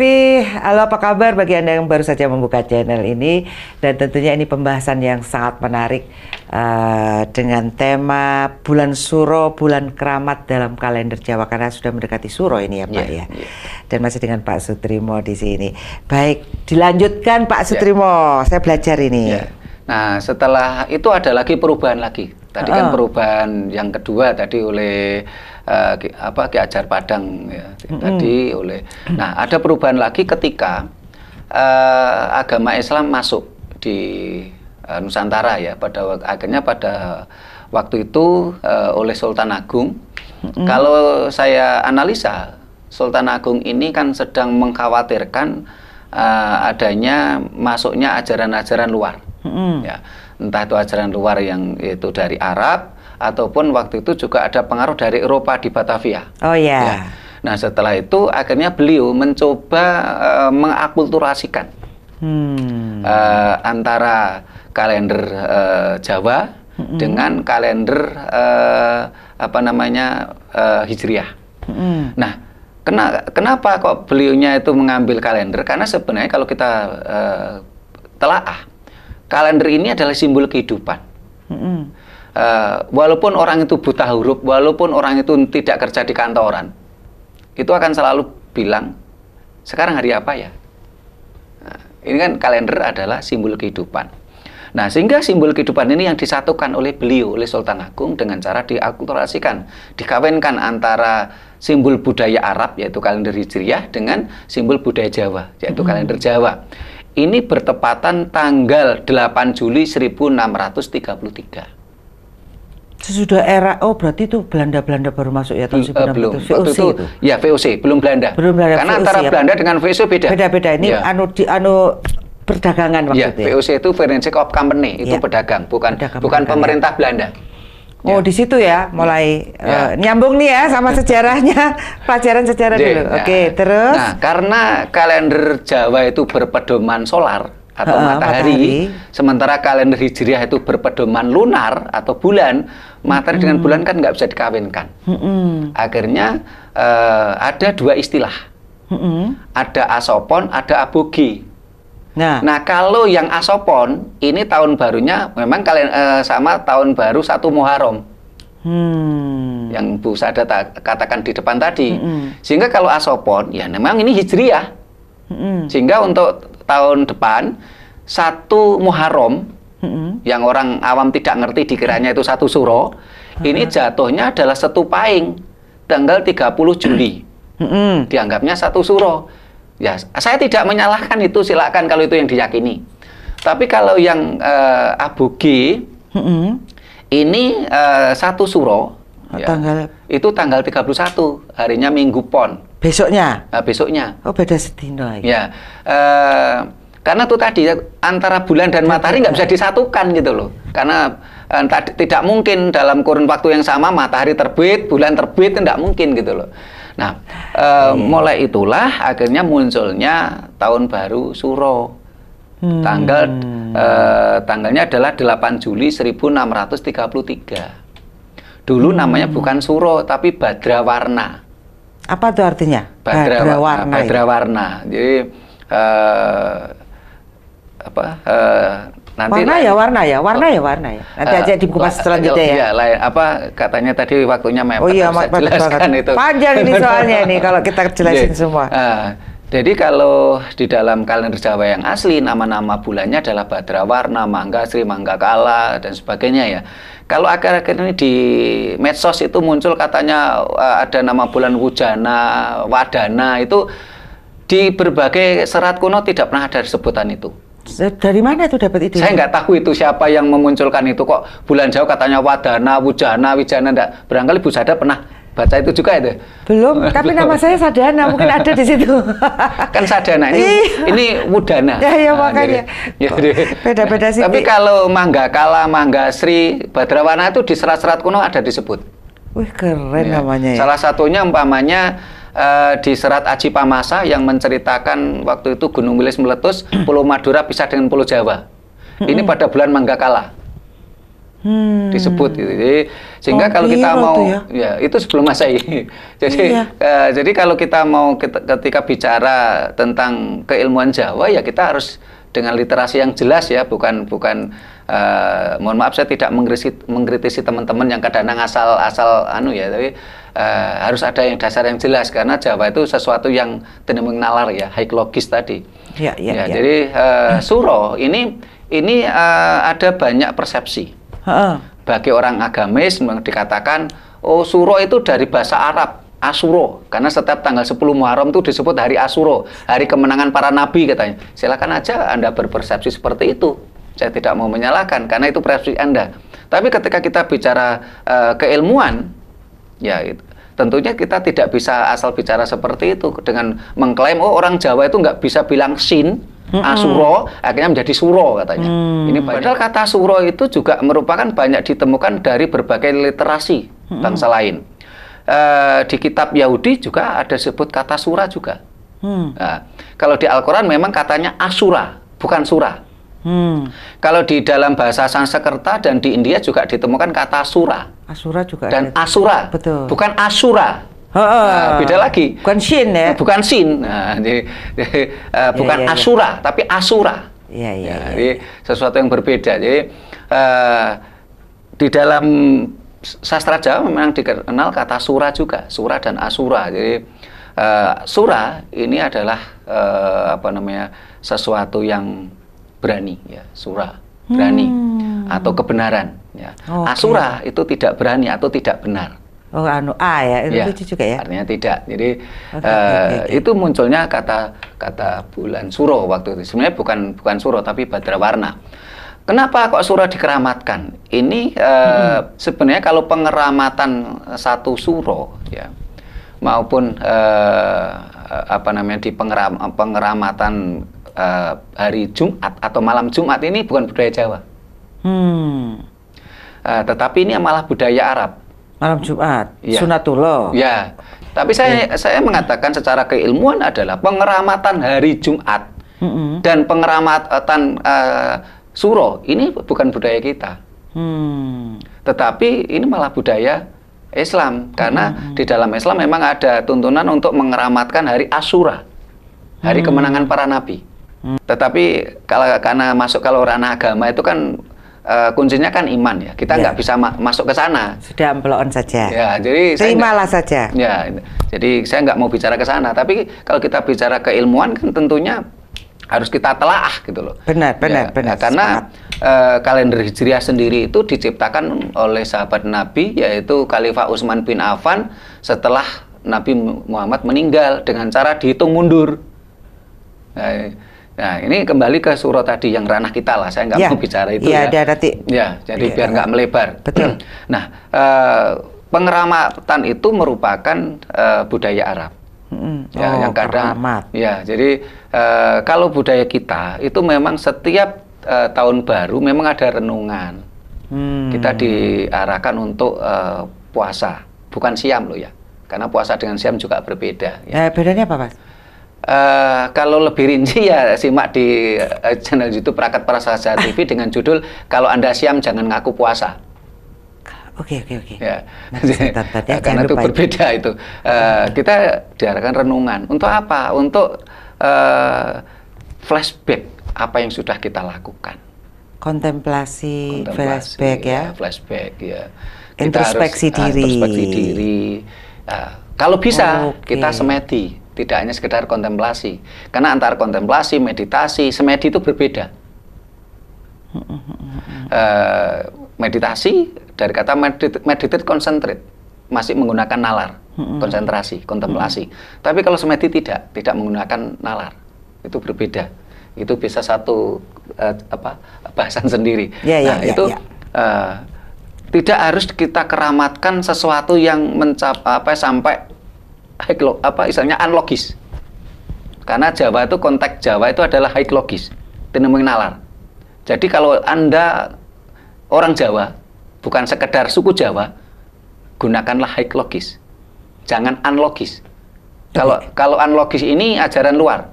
halo apa kabar bagi Anda yang baru saja membuka channel ini dan tentunya ini pembahasan yang sangat menarik uh, dengan tema bulan Suro, bulan keramat dalam kalender Jawa karena sudah mendekati Suro ini ya Pak yeah, ya. Yeah. Dan masih dengan Pak Sutrimo di sini. Baik, dilanjutkan Pak ya. Sutrimo. Yeah. Saya belajar ini. Yeah. Nah, setelah itu ada lagi perubahan lagi. Tadi oh. kan ah. perubahan yang kedua tadi oleh uh, apa Ki Ajar Padang ya, mm -hmm. tadi oleh. Nah ada perubahan lagi ketika uh, agama Islam masuk di uh, Nusantara ya pada akhirnya pada waktu itu uh, oleh Sultan Agung. Mm -hmm. Kalau saya analisa Sultan Agung ini kan sedang mengkhawatirkan uh, adanya masuknya ajaran-ajaran luar. Mm -hmm. ya entah itu ajaran luar yang itu dari Arab ataupun waktu itu juga ada pengaruh dari Eropa di Batavia. Oh iya. ya. Yeah. Nah setelah itu akhirnya beliau mencoba uh, mengakulturasikan hmm. uh, antara kalender uh, Jawa hmm. dengan kalender uh, apa namanya uh, Hijriah. Hmm. Nah kena, kenapa kok beliaunya itu mengambil kalender? Karena sebenarnya kalau kita uh, telaah, kalender ini adalah simbol kehidupan. -hmm uh, walaupun orang itu buta huruf, walaupun orang itu tidak kerja di kantoran, itu akan selalu bilang, sekarang hari apa ya? Nah, ini kan kalender adalah simbol kehidupan. Nah, sehingga simbol kehidupan ini yang disatukan oleh beliau, oleh Sultan Agung dengan cara diakulturasikan, dikawinkan antara simbol budaya Arab, yaitu kalender Hijriah, dengan simbol budaya Jawa, yaitu hmm. kalender Jawa. Ini bertepatan tanggal 8 Juli 1633. Sesudah era, oh berarti itu Belanda-Belanda baru masuk ya tahun uh, belum. VOC Waktu itu, itu? Ya VOC, belum Belanda. Belum Belanda. Karena VOC, antara ya, Belanda dengan VOC beda. Beda-beda, ini ya. anu, di, anu perdagangan waktu ya, itu. Ya? VOC itu Forensic of Company, itu ya. pedagang, bukan pedagang, bukan pemerintah Belanda. Oh ya. di situ ya mulai ya. Uh, nyambung nih ya sama sejarahnya pelajaran sejarah iya. dulu. Oke okay, nah, terus. Nah karena kalender Jawa itu berpedoman solar, atau uh, matahari, matahari, sementara kalender hijriah itu berpedoman lunar atau bulan, matahari hmm. dengan bulan kan nggak bisa dikawinkan. Hmm. Akhirnya uh, ada dua istilah, hmm. ada asopon, ada abogi. Nah. nah, kalau yang asopon ini tahun barunya memang kalian uh, sama tahun baru satu Muharram. Hmm. Yang Bu Sada katakan di depan tadi. Hmm. Sehingga kalau asopon ya memang ini hijriah. Hmm. Sehingga untuk tahun depan satu Muharram mm-hmm. yang orang awam tidak ngerti dikiranya itu satu suro mm-hmm. ini jatuhnya adalah satu paing tanggal 30 Juli mm-hmm. dianggapnya satu suro ya saya tidak menyalahkan itu silakan kalau itu yang diyakini tapi kalau yang uh, abu mm-hmm. ini uh, satu suro Ya. Tanggal itu tanggal 31 harinya Minggu Pon. Besoknya. Nah, besoknya. Oh beda sedino ya. ya. Uh, karena tuh tadi antara bulan dan matahari nggak bisa disatukan gitu loh. Karena uh, tidak mungkin dalam kurun waktu yang sama matahari terbit, bulan terbit tidak mungkin gitu loh. Nah, uh, hmm. mulai itulah akhirnya munculnya tahun baru Suro. Hmm. Tanggal uh, tanggalnya adalah 8 Juli 1633. Dulu hmm. namanya bukan Suro tapi Badrawarna. Apa itu artinya? Badrawarna. Badrawarna. Badrawarna. Jadi uh, apa? Uh, nanti warna ya warna ya warna ya warna ya nanti uh, aja eh, dikupas selanjutnya ya, Iya, lain, ya. apa katanya tadi waktunya mepet oh iya bisa jelaskan itu. panjang ini soalnya ini kalau kita iya. jelasin yeah. semua uh, jadi kalau di dalam kalender Jawa yang asli nama-nama bulannya adalah Badrawarna, Mangga Sri, Mangga Kala dan sebagainya ya. Kalau akhir-akhir ini di medsos itu muncul katanya eh, ada nama bulan Wujana, Wadana itu di berbagai serat kuno tidak pernah ada sebutan itu. Dari mana itu dapat ide? Saya nggak tahu itu siapa yang memunculkan itu kok bulan jauh katanya Wadana, Wujana, Wijana enggak. Barangkali Bu Sada pernah baca itu juga itu? Belum, tapi nama saya Sadana, mungkin ada di situ. kan Sadana ini, iya. ini Wudana. Ya, ya ah, makanya. Beda-beda sih. Tapi kalau Mangga Kala, Mangga Sri, Badrawana itu di serat-serat kuno ada disebut. Wih, keren ya. namanya ya. Salah satunya umpamanya uh, di serat Aji Pamasa yang menceritakan waktu itu Gunung Wilis meletus, Pulau Madura bisa dengan Pulau Jawa. Ini pada bulan Mangga Kala hmm. disebut gitu. Jadi sehingga oh, kalau iya kita mau ya. ya itu sebelum masehi. jadi iya. uh, jadi kalau kita mau kita, ketika bicara tentang keilmuan Jawa ya kita harus dengan literasi yang jelas ya, bukan bukan uh, mohon maaf saya tidak mengkritisi, mengkritisi teman-teman yang kadang asal asal anu ya, tapi uh, harus ada yang dasar yang jelas karena Jawa itu sesuatu yang tidak mengenalar ya, high logis tadi. Ya, ya, ya, ya. Jadi uh, suro ini ini uh, ada banyak persepsi bagi orang agamis dikatakan oh suro itu dari bahasa Arab Asuro karena setiap tanggal 10 Muharram itu disebut hari Asuro, hari kemenangan para nabi katanya. Silakan aja Anda berpersepsi seperti itu. Saya tidak mau menyalahkan karena itu persepsi Anda. Tapi ketika kita bicara uh, keilmuan ya itu tentunya kita tidak bisa asal bicara seperti itu dengan mengklaim oh orang Jawa itu nggak bisa bilang sin hmm. Ah, asuro akhirnya menjadi suro katanya. Hmm. Ini padahal kata suro itu juga merupakan banyak ditemukan dari berbagai literasi hmm. bangsa lain. E, di kitab Yahudi juga ada sebut kata sura juga. Hmm. Nah, kalau di Al-Quran memang katanya asura, bukan Sura. Hmm. Kalau di dalam bahasa Sanskerta dan di India juga ditemukan kata Sura. Asura juga dan ada. asura. Betul. Bukan asura beda lagi. Bukan sin ya. Bukan sin. Nah, jadi, jadi uh, bukan ya, ya, asura tapi asura. Iya iya. Ya, jadi sesuatu yang berbeda. Jadi uh, di dalam sastra Jawa memang dikenal kata sura juga, sura dan asura. Jadi uh, sura ini adalah uh, apa namanya sesuatu yang berani ya, sura berani hmm. atau kebenaran. Ya. Okay. Asura itu tidak berani atau tidak benar. Oh, anu A ya, itu ya, lucu juga ya. Artinya tidak. Jadi okay, uh, okay, okay. Eh, itu munculnya kata kata bulan Suro waktu itu. Sebenarnya bukan bukan Suro tapi Badra Warna. Kenapa kok Suro dikeramatkan? Ini uh, hmm. sebenarnya kalau pengeramatan satu Suro ya maupun uh, apa namanya di pengeram, pengeramatan uh, hari Jumat atau malam Jumat ini bukan budaya Jawa. Hmm. Uh, tetapi ini malah budaya Arab malam Jumat ya. sunatullah ya tapi saya hmm. saya mengatakan secara keilmuan adalah pengeramatan hari Jumat hmm dan pengeramatan uh, suro ini bukan budaya kita hmm. tetapi ini malah budaya Islam karena hmm di dalam Islam memang ada tuntunan untuk mengeramatkan hari asura, hari hmm kemenangan para nabi hmm tetapi kalau karena masuk kalau ranah agama itu kan Uh, kuncinya kan iman ya. Kita ya. nggak ya. bisa ma masuk ke sana. Sudah ampelon saja. Ya, jadi terimalah saya saja. Ya, jadi saya nggak mau bicara ke sana. Tapi kalau kita bicara keilmuan kan tentunya harus kita telaah gitu loh. Benar, benar, ya, benar. Karena uh, kalender hijriah sendiri itu diciptakan oleh sahabat Nabi yaitu Khalifah Utsman bin Affan setelah Nabi Muhammad meninggal dengan cara dihitung mundur. Nah, Nah, ini kembali ke surah tadi yang ranah kita lah. Saya nggak ya. mau bicara itu ya. Ya, Ya, jadi ya, biar nggak melebar. Betul. nah, eh, pengeramatan itu merupakan eh, budaya Arab. Hmm. Ya, oh, yang kadang. Keramat. Ya, jadi eh, kalau budaya kita itu memang setiap eh, tahun baru memang ada renungan. Hmm. Kita diarahkan untuk eh, puasa, bukan siam loh ya. Karena puasa dengan siam juga berbeda. Ya. Eh, bedanya apa, Pak? Eh, kalau lebih rinci ya simak di eh, channel YouTube Rakat Para Sahaja TV dengan judul Kalau Anda Siam Jangan Ngaku Puasa. Oke oke oke. Ya. ya, karena itu berbeda itu. Uh, kita diarahkan renungan. Untuk apa? Untuk uh, flashback apa yang sudah kita lakukan. Kontemplasi, Kontemplasi flashback ya. ya. Flashback ya. Kita introspeksi harus, ah, diri. Introspeksi diri. Uh, kalau bisa oh, okay. kita semeti tidak hanya sekedar kontemplasi. Karena antara kontemplasi, meditasi, semedi itu berbeda. e, meditasi dari kata medit meditate concentrate masih menggunakan nalar, hmm. konsentrasi, kontemplasi. Hmm. Tapi kalau semedi tidak, tidak menggunakan nalar. Itu berbeda. Itu bisa satu uh, apa bahasan sendiri. Yeah, ya, nah, yeah, itu yeah. Ya. Uh, tidak harus kita keramatkan sesuatu yang mencapai apa sampai high apa istilahnya unlogis. Karena Jawa itu konteks Jawa itu adalah high logis, nalar. Jadi kalau Anda orang Jawa, bukan sekedar suku Jawa, gunakanlah high logis. Jangan unlogis. Kalau kalau unlogis ini ajaran luar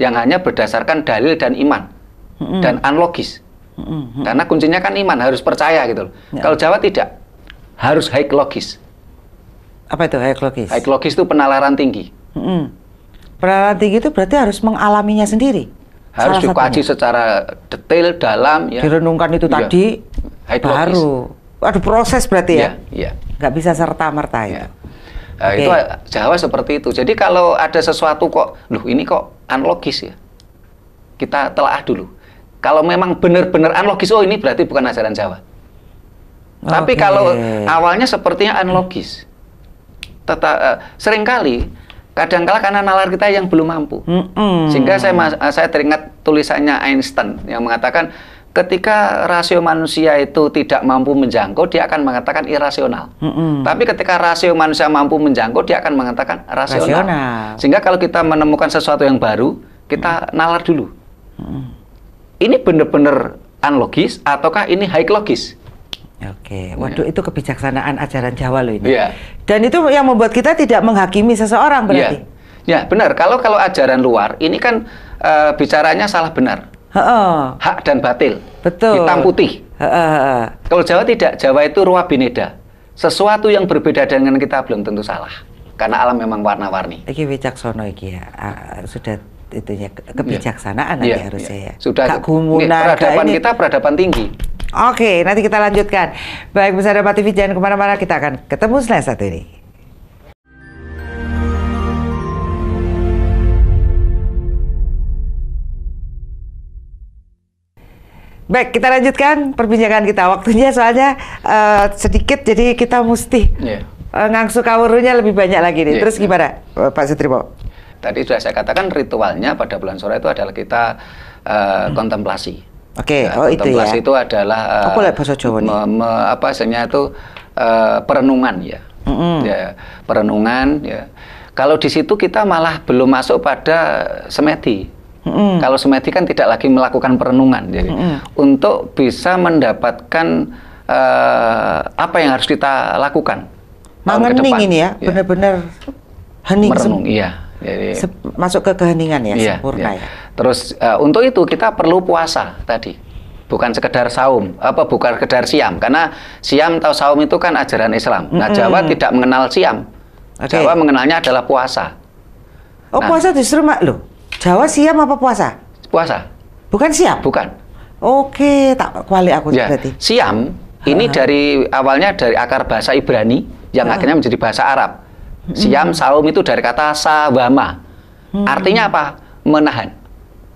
yang hanya berdasarkan dalil dan iman dan unlogis. Karena kuncinya kan iman harus percaya gitu Yeah. Ya. Kalau Jawa tidak harus high logis. Apa itu high logis? High logis itu penalaran tinggi. Mm -hmm. Penalaran tinggi itu berarti harus mengalaminya sendiri. Harus Salah dikaji secara detail, dalam. Ya. Direnungkan itu ya. tadi, high baru. Ada proses berarti ya? Iya. Ya. Gak bisa serta-merta ya. itu. Iya. Nah, okay. Itu Jawa seperti itu. Jadi kalau ada sesuatu kok, loh ini kok analogis ya. Kita telah dulu. Kalau memang benar-benar analogis, oh ini berarti bukan ajaran Jawa. Okay. Tapi kalau awalnya sepertinya analogis teta, uh, eh, seringkali kadangkala karena nalar kita yang belum mampu. Mm-mm. Sehingga saya eh, saya teringat tulisannya Einstein yang mengatakan ketika rasio manusia itu tidak mampu menjangkau dia akan mengatakan irasional. Mm-mm. Tapi ketika rasio manusia mampu menjangkau dia akan mengatakan rasional. rasional. Sehingga kalau kita menemukan sesuatu yang baru, kita mm. nalar dulu. Mm. Ini benar-benar analogis ataukah ini high logis? Oke, ya. waduh yeah. itu kebijaksanaan ajaran Jawa loh ini. Yeah. Dan itu yang membuat kita tidak menghakimi seseorang ya. berarti. Ya, yeah. benar. Kalau kalau ajaran luar ini kan e, bicaranya salah benar. -ha. Hak dan batil. Betul. Hitam putih. -ha. Kalau Jawa tidak, Jawa itu ruah bineda. Sesuatu yang berbeda dengan kita belum tentu salah. Karena alam memang warna-warni. Iki wicaksono iki ya. Ah, sudah itunya kebijaksanaan yeah. Ya. harusnya ya. Sudah Kak ini peradaban ini. kita peradaban tinggi. Oke, nanti kita lanjutkan. Baik, bisa Dapat TV, jangan kemana-mana. Kita akan ketemu selain satu ini. Baik, kita lanjutkan perbincangan kita. Waktunya soalnya uh, sedikit, jadi kita mesti yeah. Iya. uh, ngangsu kawurunya lebih banyak lagi nih. Yeah, Terus gimana, yeah. Pak Sutribo? Tadi sudah saya katakan ritualnya pada bulan sore itu adalah kita uh, hmm. kontemplasi. Oke, okay. Ya, nah, oh itu ya. itu adalah apa lah oh, eh, bahasa Jawa Me, apa sebenarnya itu uh, perenungan ya. Mm -hmm. Ya, perenungan ya. Kalau di situ kita malah belum masuk pada semedi. Mm -hmm. Kalau semedi kan tidak lagi melakukan perenungan. Jadi mm -hmm. untuk bisa mendapatkan uh, apa yang harus kita lakukan. Mangening ini ya, ya, benar-benar hening. Merenung, iya jadi, masuk ke keheningan ya, iya, sempurna iya. ya. Terus uh, untuk itu kita perlu puasa tadi, bukan sekedar saum, apa bukan sekedar siam, karena siam atau saum itu kan ajaran Islam. Nah mm -hmm. Jawa tidak mengenal siam, okay. Jawa mengenalnya adalah puasa. Oh nah, puasa justru mak lo, Jawa siam apa puasa? Puasa. Bukan siam. Bukan. Oke, tak kuali aku ya, berarti. Siam ini uh -huh. dari awalnya dari akar bahasa Ibrani yang uh -huh. akhirnya menjadi bahasa Arab. Siam, saum itu dari kata sawama. Hmm. Artinya apa? Menahan.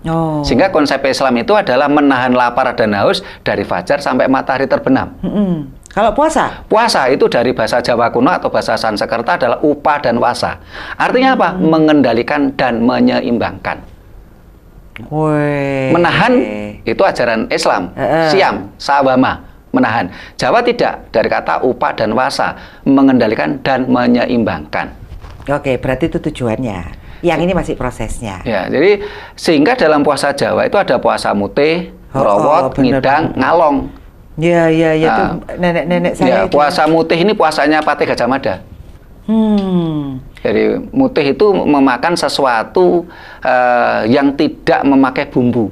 Oh. Sehingga konsep Islam itu adalah menahan lapar dan haus dari fajar sampai matahari terbenam. Hmm. Kalau puasa? Puasa itu dari bahasa Jawa kuno atau bahasa Sanskerta adalah upa dan wasa. Artinya apa? Hmm. Mengendalikan dan menyeimbangkan. Wey. Menahan itu ajaran Islam. E -e. Siam, sawama menahan. Jawa tidak dari kata upa dan wasa mengendalikan dan menyeimbangkan. Oke, berarti itu tujuannya. Yang ini masih prosesnya. Ya, jadi sehingga dalam puasa Jawa itu ada puasa mute, merowot, oh, oh, ngidang, ngalong. Ya, ya, ya nah, nenek-nenek saya. Ya, itu. puasa mutih ini puasanya Pate Gajah Mada. Hmm. Jadi mutih itu memakan sesuatu uh, yang tidak memakai bumbu.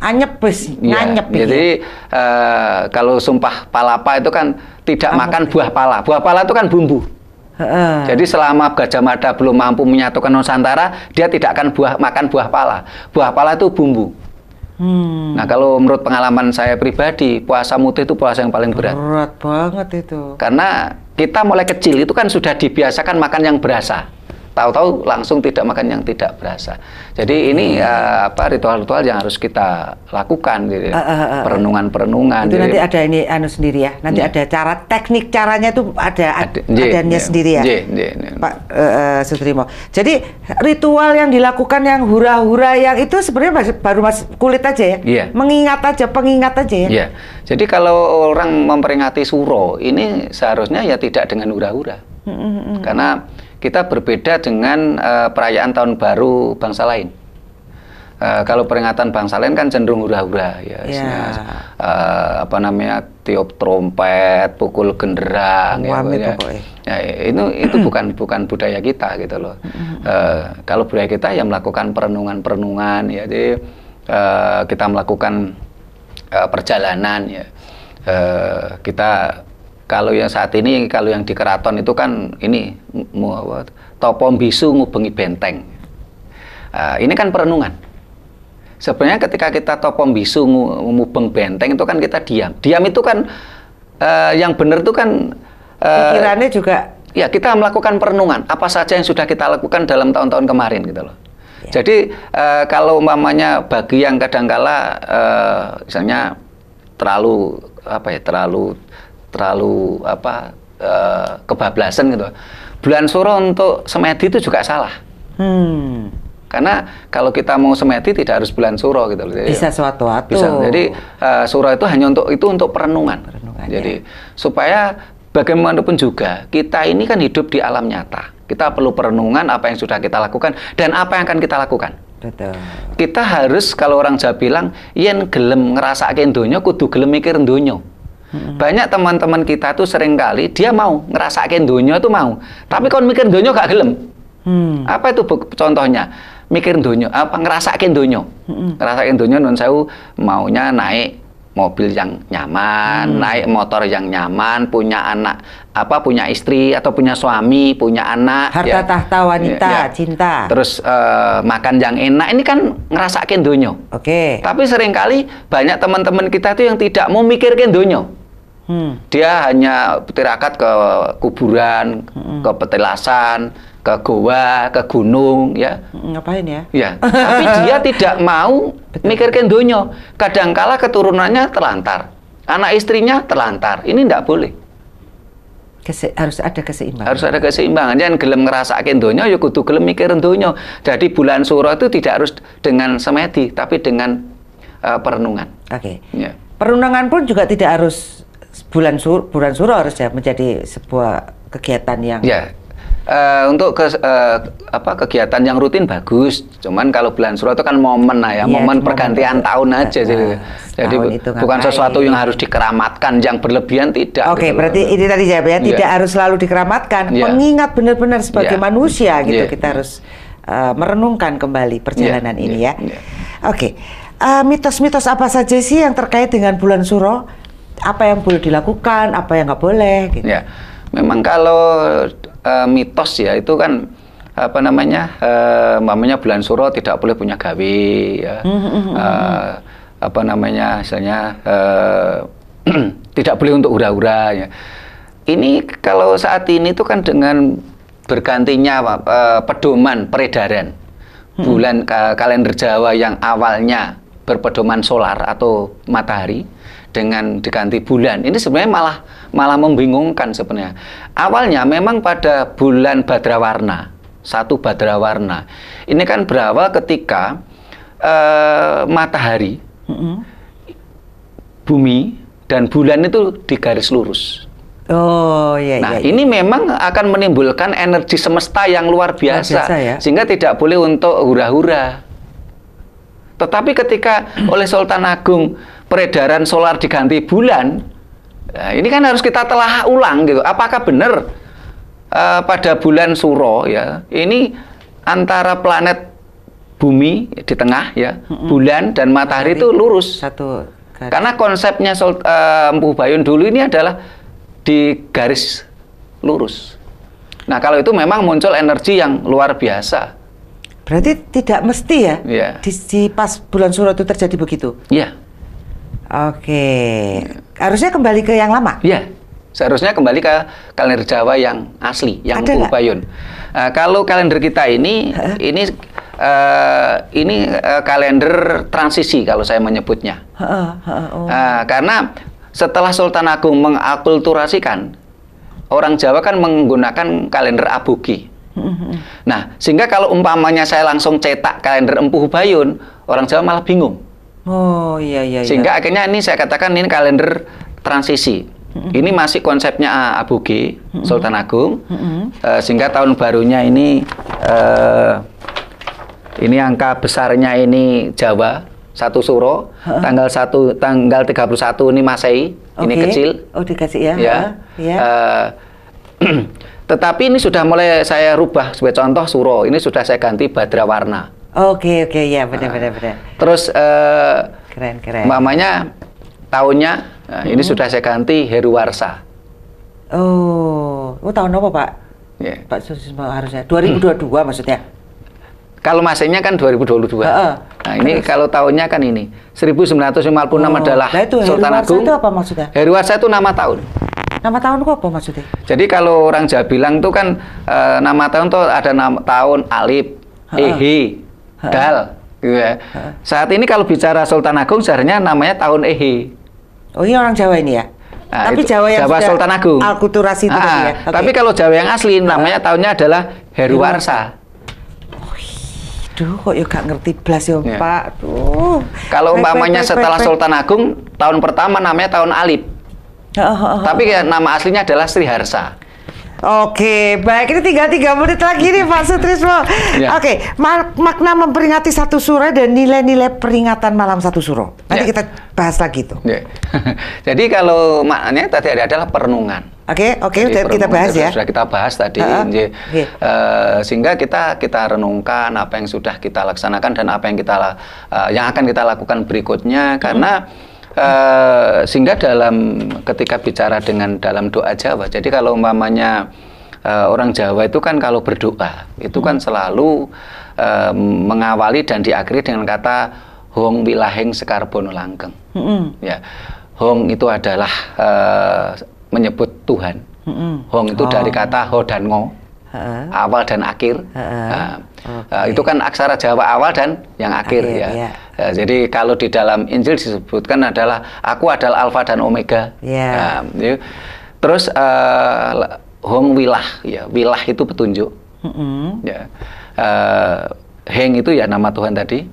Anyep bes, iya. nganyep. Ya, jadi uh, kalau sumpah palapa itu kan tidak Amat makan buah pala. Buah pala itu kan bumbu. Uh. Jadi selama Gajah Mada belum mampu menyatukan Nusantara, dia tidak akan buah makan buah pala. Buah pala itu bumbu. Hmm. Nah kalau menurut pengalaman saya pribadi, puasa mutih itu puasa yang paling berat. Berat banget itu. Karena kita mulai kecil itu kan sudah dibiasakan makan yang berasa tahu-tahu langsung tidak makan yang tidak berasa. Jadi ini uh, apa ritual-ritual yang harus kita lakukan gitu. Perenungan-perenungan. Ya. Uh, eh, eh, Perenungan-perenungan itu jadi, nanti gitu ya. ada ini anu sendiri ya. Nanti yeah. Hmm. ada cara teknik caranya itu ada ad, adanya yeah, sendiri ya. Yeah, yeah, yeah. Pak uh, Sutrimo. Jadi ritual yang dilakukan yang hura-hura yang itu sebenarnya baru mas kulit aja ya. Yeah. Mengingat aja, pengingat aja ya. Yeah. Jadi kalau orang memperingati suro ini seharusnya ya tidak dengan hura-hura. Mm -hmm. Karena kita berbeda dengan uh, perayaan tahun baru bangsa lain. Uh, kalau peringatan bangsa lain kan cenderung hura-hura ya, yeah. Ya. uh, apa namanya tiup trompet, pukul genderang, ya, ya, ya itu itu bukan bukan budaya kita gitu loh. Uh, kalau budaya kita ya melakukan perenungan-perenungan ya, jadi uh, kita melakukan uh, perjalanan ya, uh, kita kalau yang saat ini kalau yang di keraton itu kan ini topom bisu ngubengi benteng uh, ini kan perenungan sebenarnya ketika kita topom bisu ngubeng benteng itu kan kita diam diam itu kan uh, yang benar itu kan uh, pikirannya juga ya kita melakukan perenungan apa saja yang sudah kita lakukan dalam tahun-tahun kemarin gitu loh ya. jadi uh, kalau mamanya bagi yang kadangkala uh, misalnya terlalu apa ya terlalu terlalu apa uh, kebablasan gitu. Bulan Suro untuk semedi itu juga salah. Hmm. Karena kalau kita mau semedi tidak harus bulan Suro gitu loh. Bisa suatu waktu. Bisa. Jadi uh, Suro itu hanya untuk itu untuk perenungan. perenungan Jadi ya. supaya bagaimanapun juga kita ini kan hidup di alam nyata. Kita perlu perenungan apa yang sudah kita lakukan dan apa yang akan kita lakukan. Betul. Kita harus kalau orang Jawa bilang yen gelem ngerasa donya kudu gelem mikir donya. Hmm. Banyak teman-teman kita tuh seringkali dia mau ngerasakin dunia tuh mau, tapi kalau mikir dunia gak gelem. Hmm. Apa itu contohnya? Mikir dunia, apa ngerasakin dunia? Hmm. Ngerasakin dunia non saya maunya naik mobil yang nyaman, hmm. naik motor yang nyaman, punya anak apa punya istri atau punya suami, punya anak, harta ya, tahta wanita, ya, ya. cinta. Terus uh, makan yang enak ini kan ngerasakin dunia. Oke. Okay. Tapi seringkali banyak teman-teman kita tuh yang tidak mau mikirin dunia. Hmm. Dia hanya tirakat ke kuburan, hmm. ke petilasan, ke goa, ke gunung, ya. Hmm, ngapain ya? Ya. Tapi dia tidak mau mikirkan donyo. Kadangkala keturunannya terlantar, anak istrinya terlantar. Ini tidak boleh. Kese, harus ada keseimbangan. Harus ada keseimbangan. Jangan gelem ngerasakin dunia, ya kudu gelem mikirin dunia. Jadi bulan suro itu tidak harus dengan semedi tapi dengan uh, perenungan. Oke. Okay. Ya. Perenungan pun juga tidak harus bulan sur bulan suruh harus ya menjadi sebuah kegiatan yang ya uh, untuk ke, uh, eh, apa kegiatan yang rutin bagus cuman kalau bulan suruh itu kan momen lah ya, ya momen pergantian momen, tahun aja sih uh, jadi itu bukan ngapain. sesuatu yang harus dikeramatkan yang berlebihan tidak oke gitu okay, berarti ini tadi siapa ya, yeah. tidak harus selalu dikeramatkan yeah. mengingat benar-benar sebagai yeah. manusia gitu yeah. kita harus uh, merenungkan kembali perjalanan yeah. ini yeah. ya yeah. Iya. oke okay. uh, mitos-mitos apa saja sih yang terkait dengan bulan suro apa yang boleh dilakukan, apa yang nggak boleh. Gitu. Ya, memang kalau uh, mitos ya itu kan apa namanya, uh, mamanya bulan suro tidak boleh punya gawe, ya. uh, apa namanya, misalnya uh, tidak boleh untuk ura-ura Ya. Ini kalau saat ini itu kan dengan bergantinya uh, pedoman peredaran bulan uh, kalender Jawa yang awalnya berpedoman solar atau matahari dengan diganti bulan ini sebenarnya malah malah membingungkan sebenarnya awalnya memang pada bulan Badrawarna satu Badrawarna ini kan berawal ketika uh, matahari mm -hmm. bumi dan bulan itu di garis lurus Oh iya. Nah iya, iya. ini memang akan menimbulkan energi semesta yang luar biasa, luar biasa ya? sehingga tidak boleh untuk hura-hura. Tetapi ketika oleh Sultan Agung peredaran solar diganti bulan, nah, ini kan harus kita telah ulang gitu. Apakah benar uh, pada bulan Suro ya ini antara planet bumi di tengah ya, bulan dan matahari itu lurus. Satu. Karena konsepnya Sol, eh, uh, Empu Bayun dulu ini adalah di garis lurus. Nah kalau itu memang muncul energi yang luar biasa. Berarti tidak mesti ya? Yeah. Di, di pas bulan Suro itu terjadi begitu? Iya. Yeah. Oke. Harusnya kembali ke yang lama? Iya. Seharusnya kembali ke kalender Jawa yang asli, yang Ada Ubayun. Uh, eh, kalau kalender kita ini, huh? ini uh, ini uh, kalender transisi kalau saya menyebutnya. Uh, uh, oh. uh, karena setelah Sultan Agung mengakulturasikan, orang Jawa kan menggunakan kalender abugi. Hmm, hmm. Nah, sehingga kalau umpamanya saya langsung cetak kalender Empuh Bayun, orang Jawa malah bingung Oh iya iya. iya. Sehingga iya. akhirnya ini saya katakan ini kalender transisi. Mm-hmm. Ini masih konsepnya Abu G mm-hmm. Sultan Agung. Mm-hmm. Uh, sehingga tahun barunya ini uh, ini angka besarnya ini Jawa satu Suro, huh? tanggal satu tanggal 31 ini Masehi, okay. ini kecil. Oh dikasih ya. Ya. Uh, yeah. uh, tetapi ini sudah mulai saya rubah sebagai contoh Suro, ini sudah saya ganti Badra warna. Oke okay, oke okay, ya benar ah. benar benar. Terus uh, keren keren. Mamanya tahunnya hmm. ini sudah saya ganti Heruwarsa. Oh, oh tahun apa Pak? Yeah. Pak Susilo harusnya 2022 hmm. maksudnya. Kalau masanya kan 2022. Uh, uh. Nah, ini Terus. kalau tahunnya kan ini 1956 oh, adalah nah itu, Sultan Agung. itu apa maksudnya? Heruwarsa itu nama tahun. Nama tahun kok apa maksudnya? Jadi kalau orang Jawa bilang tuh kan uh, nama tahun tuh ada nama tahun Alif, Ehi. Dal. Gitu ya. Saat ini kalau bicara Sultan Agung seharusnya namanya tahun Ehe. Oh ini iya, orang Jawa ini ya? Nah, tapi itu, Jawa yang Jawa Sultan Agung. Alkulturasi itu ya? ah, ya. Okay. Tapi kalau Jawa yang asli namanya tahunnya adalah Heruwarsa. Duh, kok yuk ya gak ngerti blas ya, ya. Pak. Duh. Kalau umpamanya setelah Sultan Agung, tahun pertama namanya tahun Alip. Oh, oh, oh, Tapi oh. nama aslinya adalah Sri Harsa. Oke, baik ini tinggal tiga menit lagi nih Pak Sutrisno. Ya. Oke, mak makna memperingati satu suro dan nilai-nilai peringatan malam satu suro. Nanti ya. kita bahas lagi tuh. Ya. Jadi kalau maknanya tadi ada adalah perenungan. Oke, oke, okay, kita bahas ya. Sudah kita bahas tadi, uh -huh. okay. uh, sehingga kita kita renungkan apa yang sudah kita laksanakan dan apa yang kita uh, yang akan kita lakukan berikutnya karena. Hmm. Uh, sehingga dalam ketika bicara dengan dalam doa Jawa, jadi kalau umpamanya uh, orang Jawa itu kan kalau berdoa itu kan hmm. selalu uh, mengawali dan diakhiri dengan kata Hong Wilaheng Sekarbono Langkeng. -hmm. Ya, Hong itu adalah uh, menyebut Tuhan. -hmm. Hong itu oh. dari kata Ho dan Ngo, uh awal dan akhir. -uh. Uh, Okay. Uh, itu kan aksara Jawa awal dan yang akhir, akhir ya. ya. Nah, jadi kalau di dalam Injil disebutkan adalah aku adalah Alfa dan Omega. Yeah. Ya. Uh, ya. terus uh, Hong Wilah ya, Wilah itu petunjuk. Mm -hmm. Ya. Uh, Heng itu ya nama Tuhan tadi.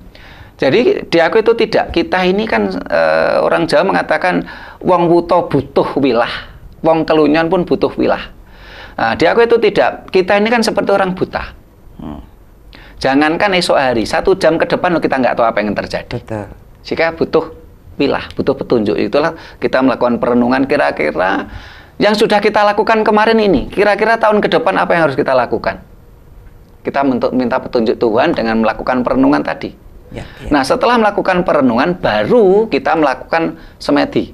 Jadi di aku itu tidak. Kita ini kan uh, orang Jawa mengatakan wong wuto butuh wilah, wong kelunyan pun butuh wilah. Nah, aku itu tidak. Kita ini kan seperti orang buta. Hmm Jangankan esok hari, satu jam ke depan lo kita nggak tahu apa yang terjadi. Betul. Jika butuh pilah, butuh petunjuk. Itulah kita melakukan perenungan kira-kira yang sudah kita lakukan kemarin ini. Kira-kira tahun ke depan apa yang harus kita lakukan? Kita minta petunjuk Tuhan dengan melakukan perenungan tadi. Ya, ya. Nah, setelah melakukan perenungan, baru kita melakukan semedi.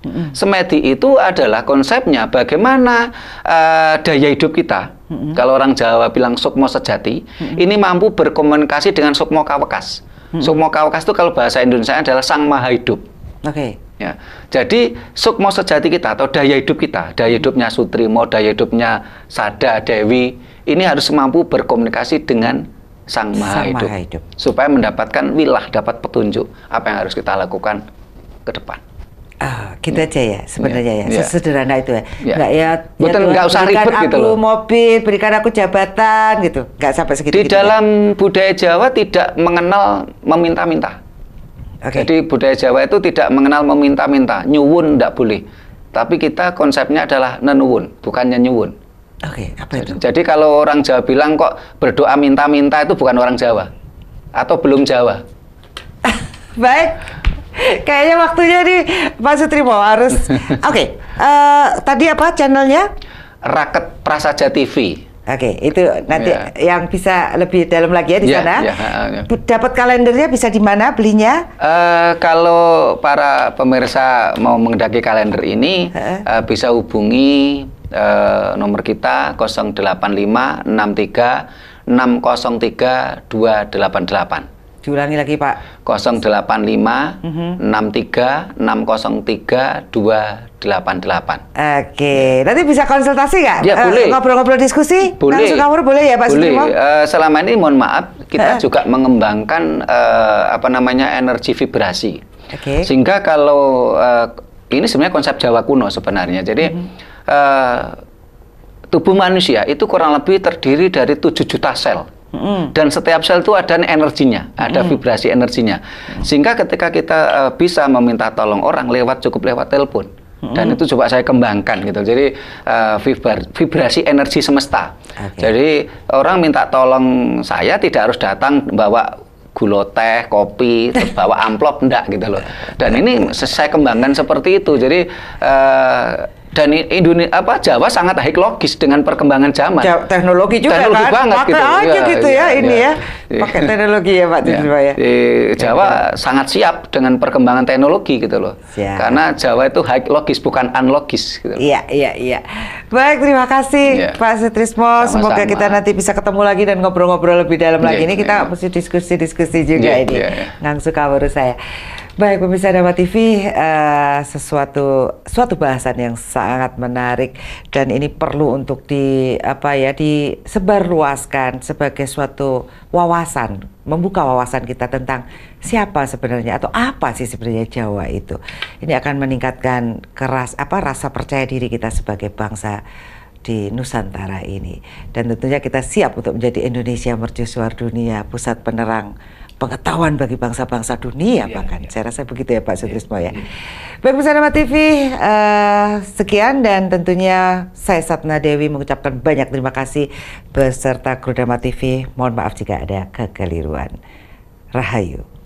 Mm-hmm. Semedi itu adalah konsepnya bagaimana uh, daya hidup kita. Mm-hmm. Kalau orang Jawa bilang sukmo sejati, mm-hmm. ini mampu berkomunikasi dengan sukmo kawekas. Mm-hmm. Sukmo kawekas itu kalau bahasa Indonesia adalah sang maha hidup. Oke. Okay. Ya. Jadi sukmo sejati kita atau daya hidup kita, daya hidupnya Sutrimo, daya hidupnya Sada Dewi, ini harus mampu berkomunikasi dengan Sang Maha, Sang Maha hidup supaya mendapatkan wilah, dapat petunjuk apa yang harus kita lakukan ke depan kita ah, gitu ya. aja ya sebenarnya yeah. Ya. ya sesederhana itu ya yeah. nggak ya betul ya, nggak usah ribet gitu aku gitu loh mobil berikan aku jabatan gitu nggak sampai segitu di gitu ya. dalam ya. budaya Jawa tidak mengenal meminta-minta okay. jadi budaya Jawa itu tidak mengenal meminta-minta nyuwun tidak boleh tapi kita konsepnya adalah nenuwun bukannya nyuwun Oke, okay, apa itu? jadi kalau orang Jawa bilang kok berdoa minta-minta itu bukan orang Jawa atau belum Jawa. Baik. Kayaknya waktunya nih Pak Sutrimo harus. Oke, okay. uh, eh, tadi apa channelnya? Raket Prasaja TV. Oke, okay, itu nanti yeah. yang bisa lebih dalam lagi ya di yeah, sana. Yeah, yeah. Dapat kalendernya bisa di mana belinya? Uh, kalau para pemirsa mau mendaki kalender ini uh. Uh, bisa hubungi uh, nomor kita 085 63 603 288. Diulangi lagi Pak. 085 mm -hmm. 63 603 288. Oke, nanti bisa konsultasi nggak? Ya, uh, boleh. Ngobrol-ngobrol diskusi? Boleh. Langsung ngawur boleh ya Pak Boleh. Uh, selama ini mohon maaf, kita uh. juga mengembangkan uh, apa namanya energi vibrasi. Oke. Okay. Sehingga kalau uh, ini sebenarnya konsep Jawa kuno sebenarnya. Jadi mm -hmm. uh, tubuh manusia itu kurang lebih terdiri dari 7 juta sel. Mm. Dan setiap sel itu ada energinya, ada mm. vibrasi energinya. Mm. Sehingga ketika kita uh, bisa meminta tolong orang lewat cukup lewat telepon. Mm. Dan itu coba saya kembangkan gitu. Jadi uh, vibra vibrasi energi semesta. Okay. Jadi orang minta tolong saya tidak harus datang bawa gula teh, kopi, bawa amplop enggak gitu loh. Dan ini saya kembangkan seperti itu. Jadi uh, dan Indonesia apa Jawa sangat high logis dengan perkembangan zaman. Ja teknologi juga teknologi kan. banget Maka gitu. aja ya, gitu ya, ya ini ya. ya. Pakai teknologi ya Pak Tisba ya. Di Jawa ya. sangat siap dengan perkembangan teknologi gitu loh. Ya. Karena Jawa itu high logis bukan unlogis gitu Iya, iya, iya. Baik, terima kasih ya. Pak Sutrismo. Semoga sama Semoga kita nanti bisa ketemu lagi dan ngobrol-ngobrol lebih dalam ya, lagi. Ini iya, kita iya. mesti diskusi-diskusi iya, juga ya, ini. Ya, ya. baru saya. Baik pemirsa Dama TV, uh, eh, sesuatu suatu bahasan yang sangat menarik dan ini perlu untuk di apa ya disebarluaskan sebagai suatu wawasan, membuka wawasan kita tentang siapa sebenarnya atau apa sih sebenarnya Jawa itu. Ini akan meningkatkan keras apa rasa percaya diri kita sebagai bangsa di Nusantara ini. Dan tentunya kita siap untuk menjadi Indonesia mercusuar dunia, pusat penerang pengetahuan bagi bangsa-bangsa dunia ya, bahkan. Ya. Saya rasa begitu ya Pak iya, Sutrisno ya. ya. Baik pemirsa TV, uh, eh, sekian dan tentunya saya Satna Dewi mengucapkan banyak terima kasih beserta kru Drama TV. Mohon maaf jika ada kekeliruan. Rahayu.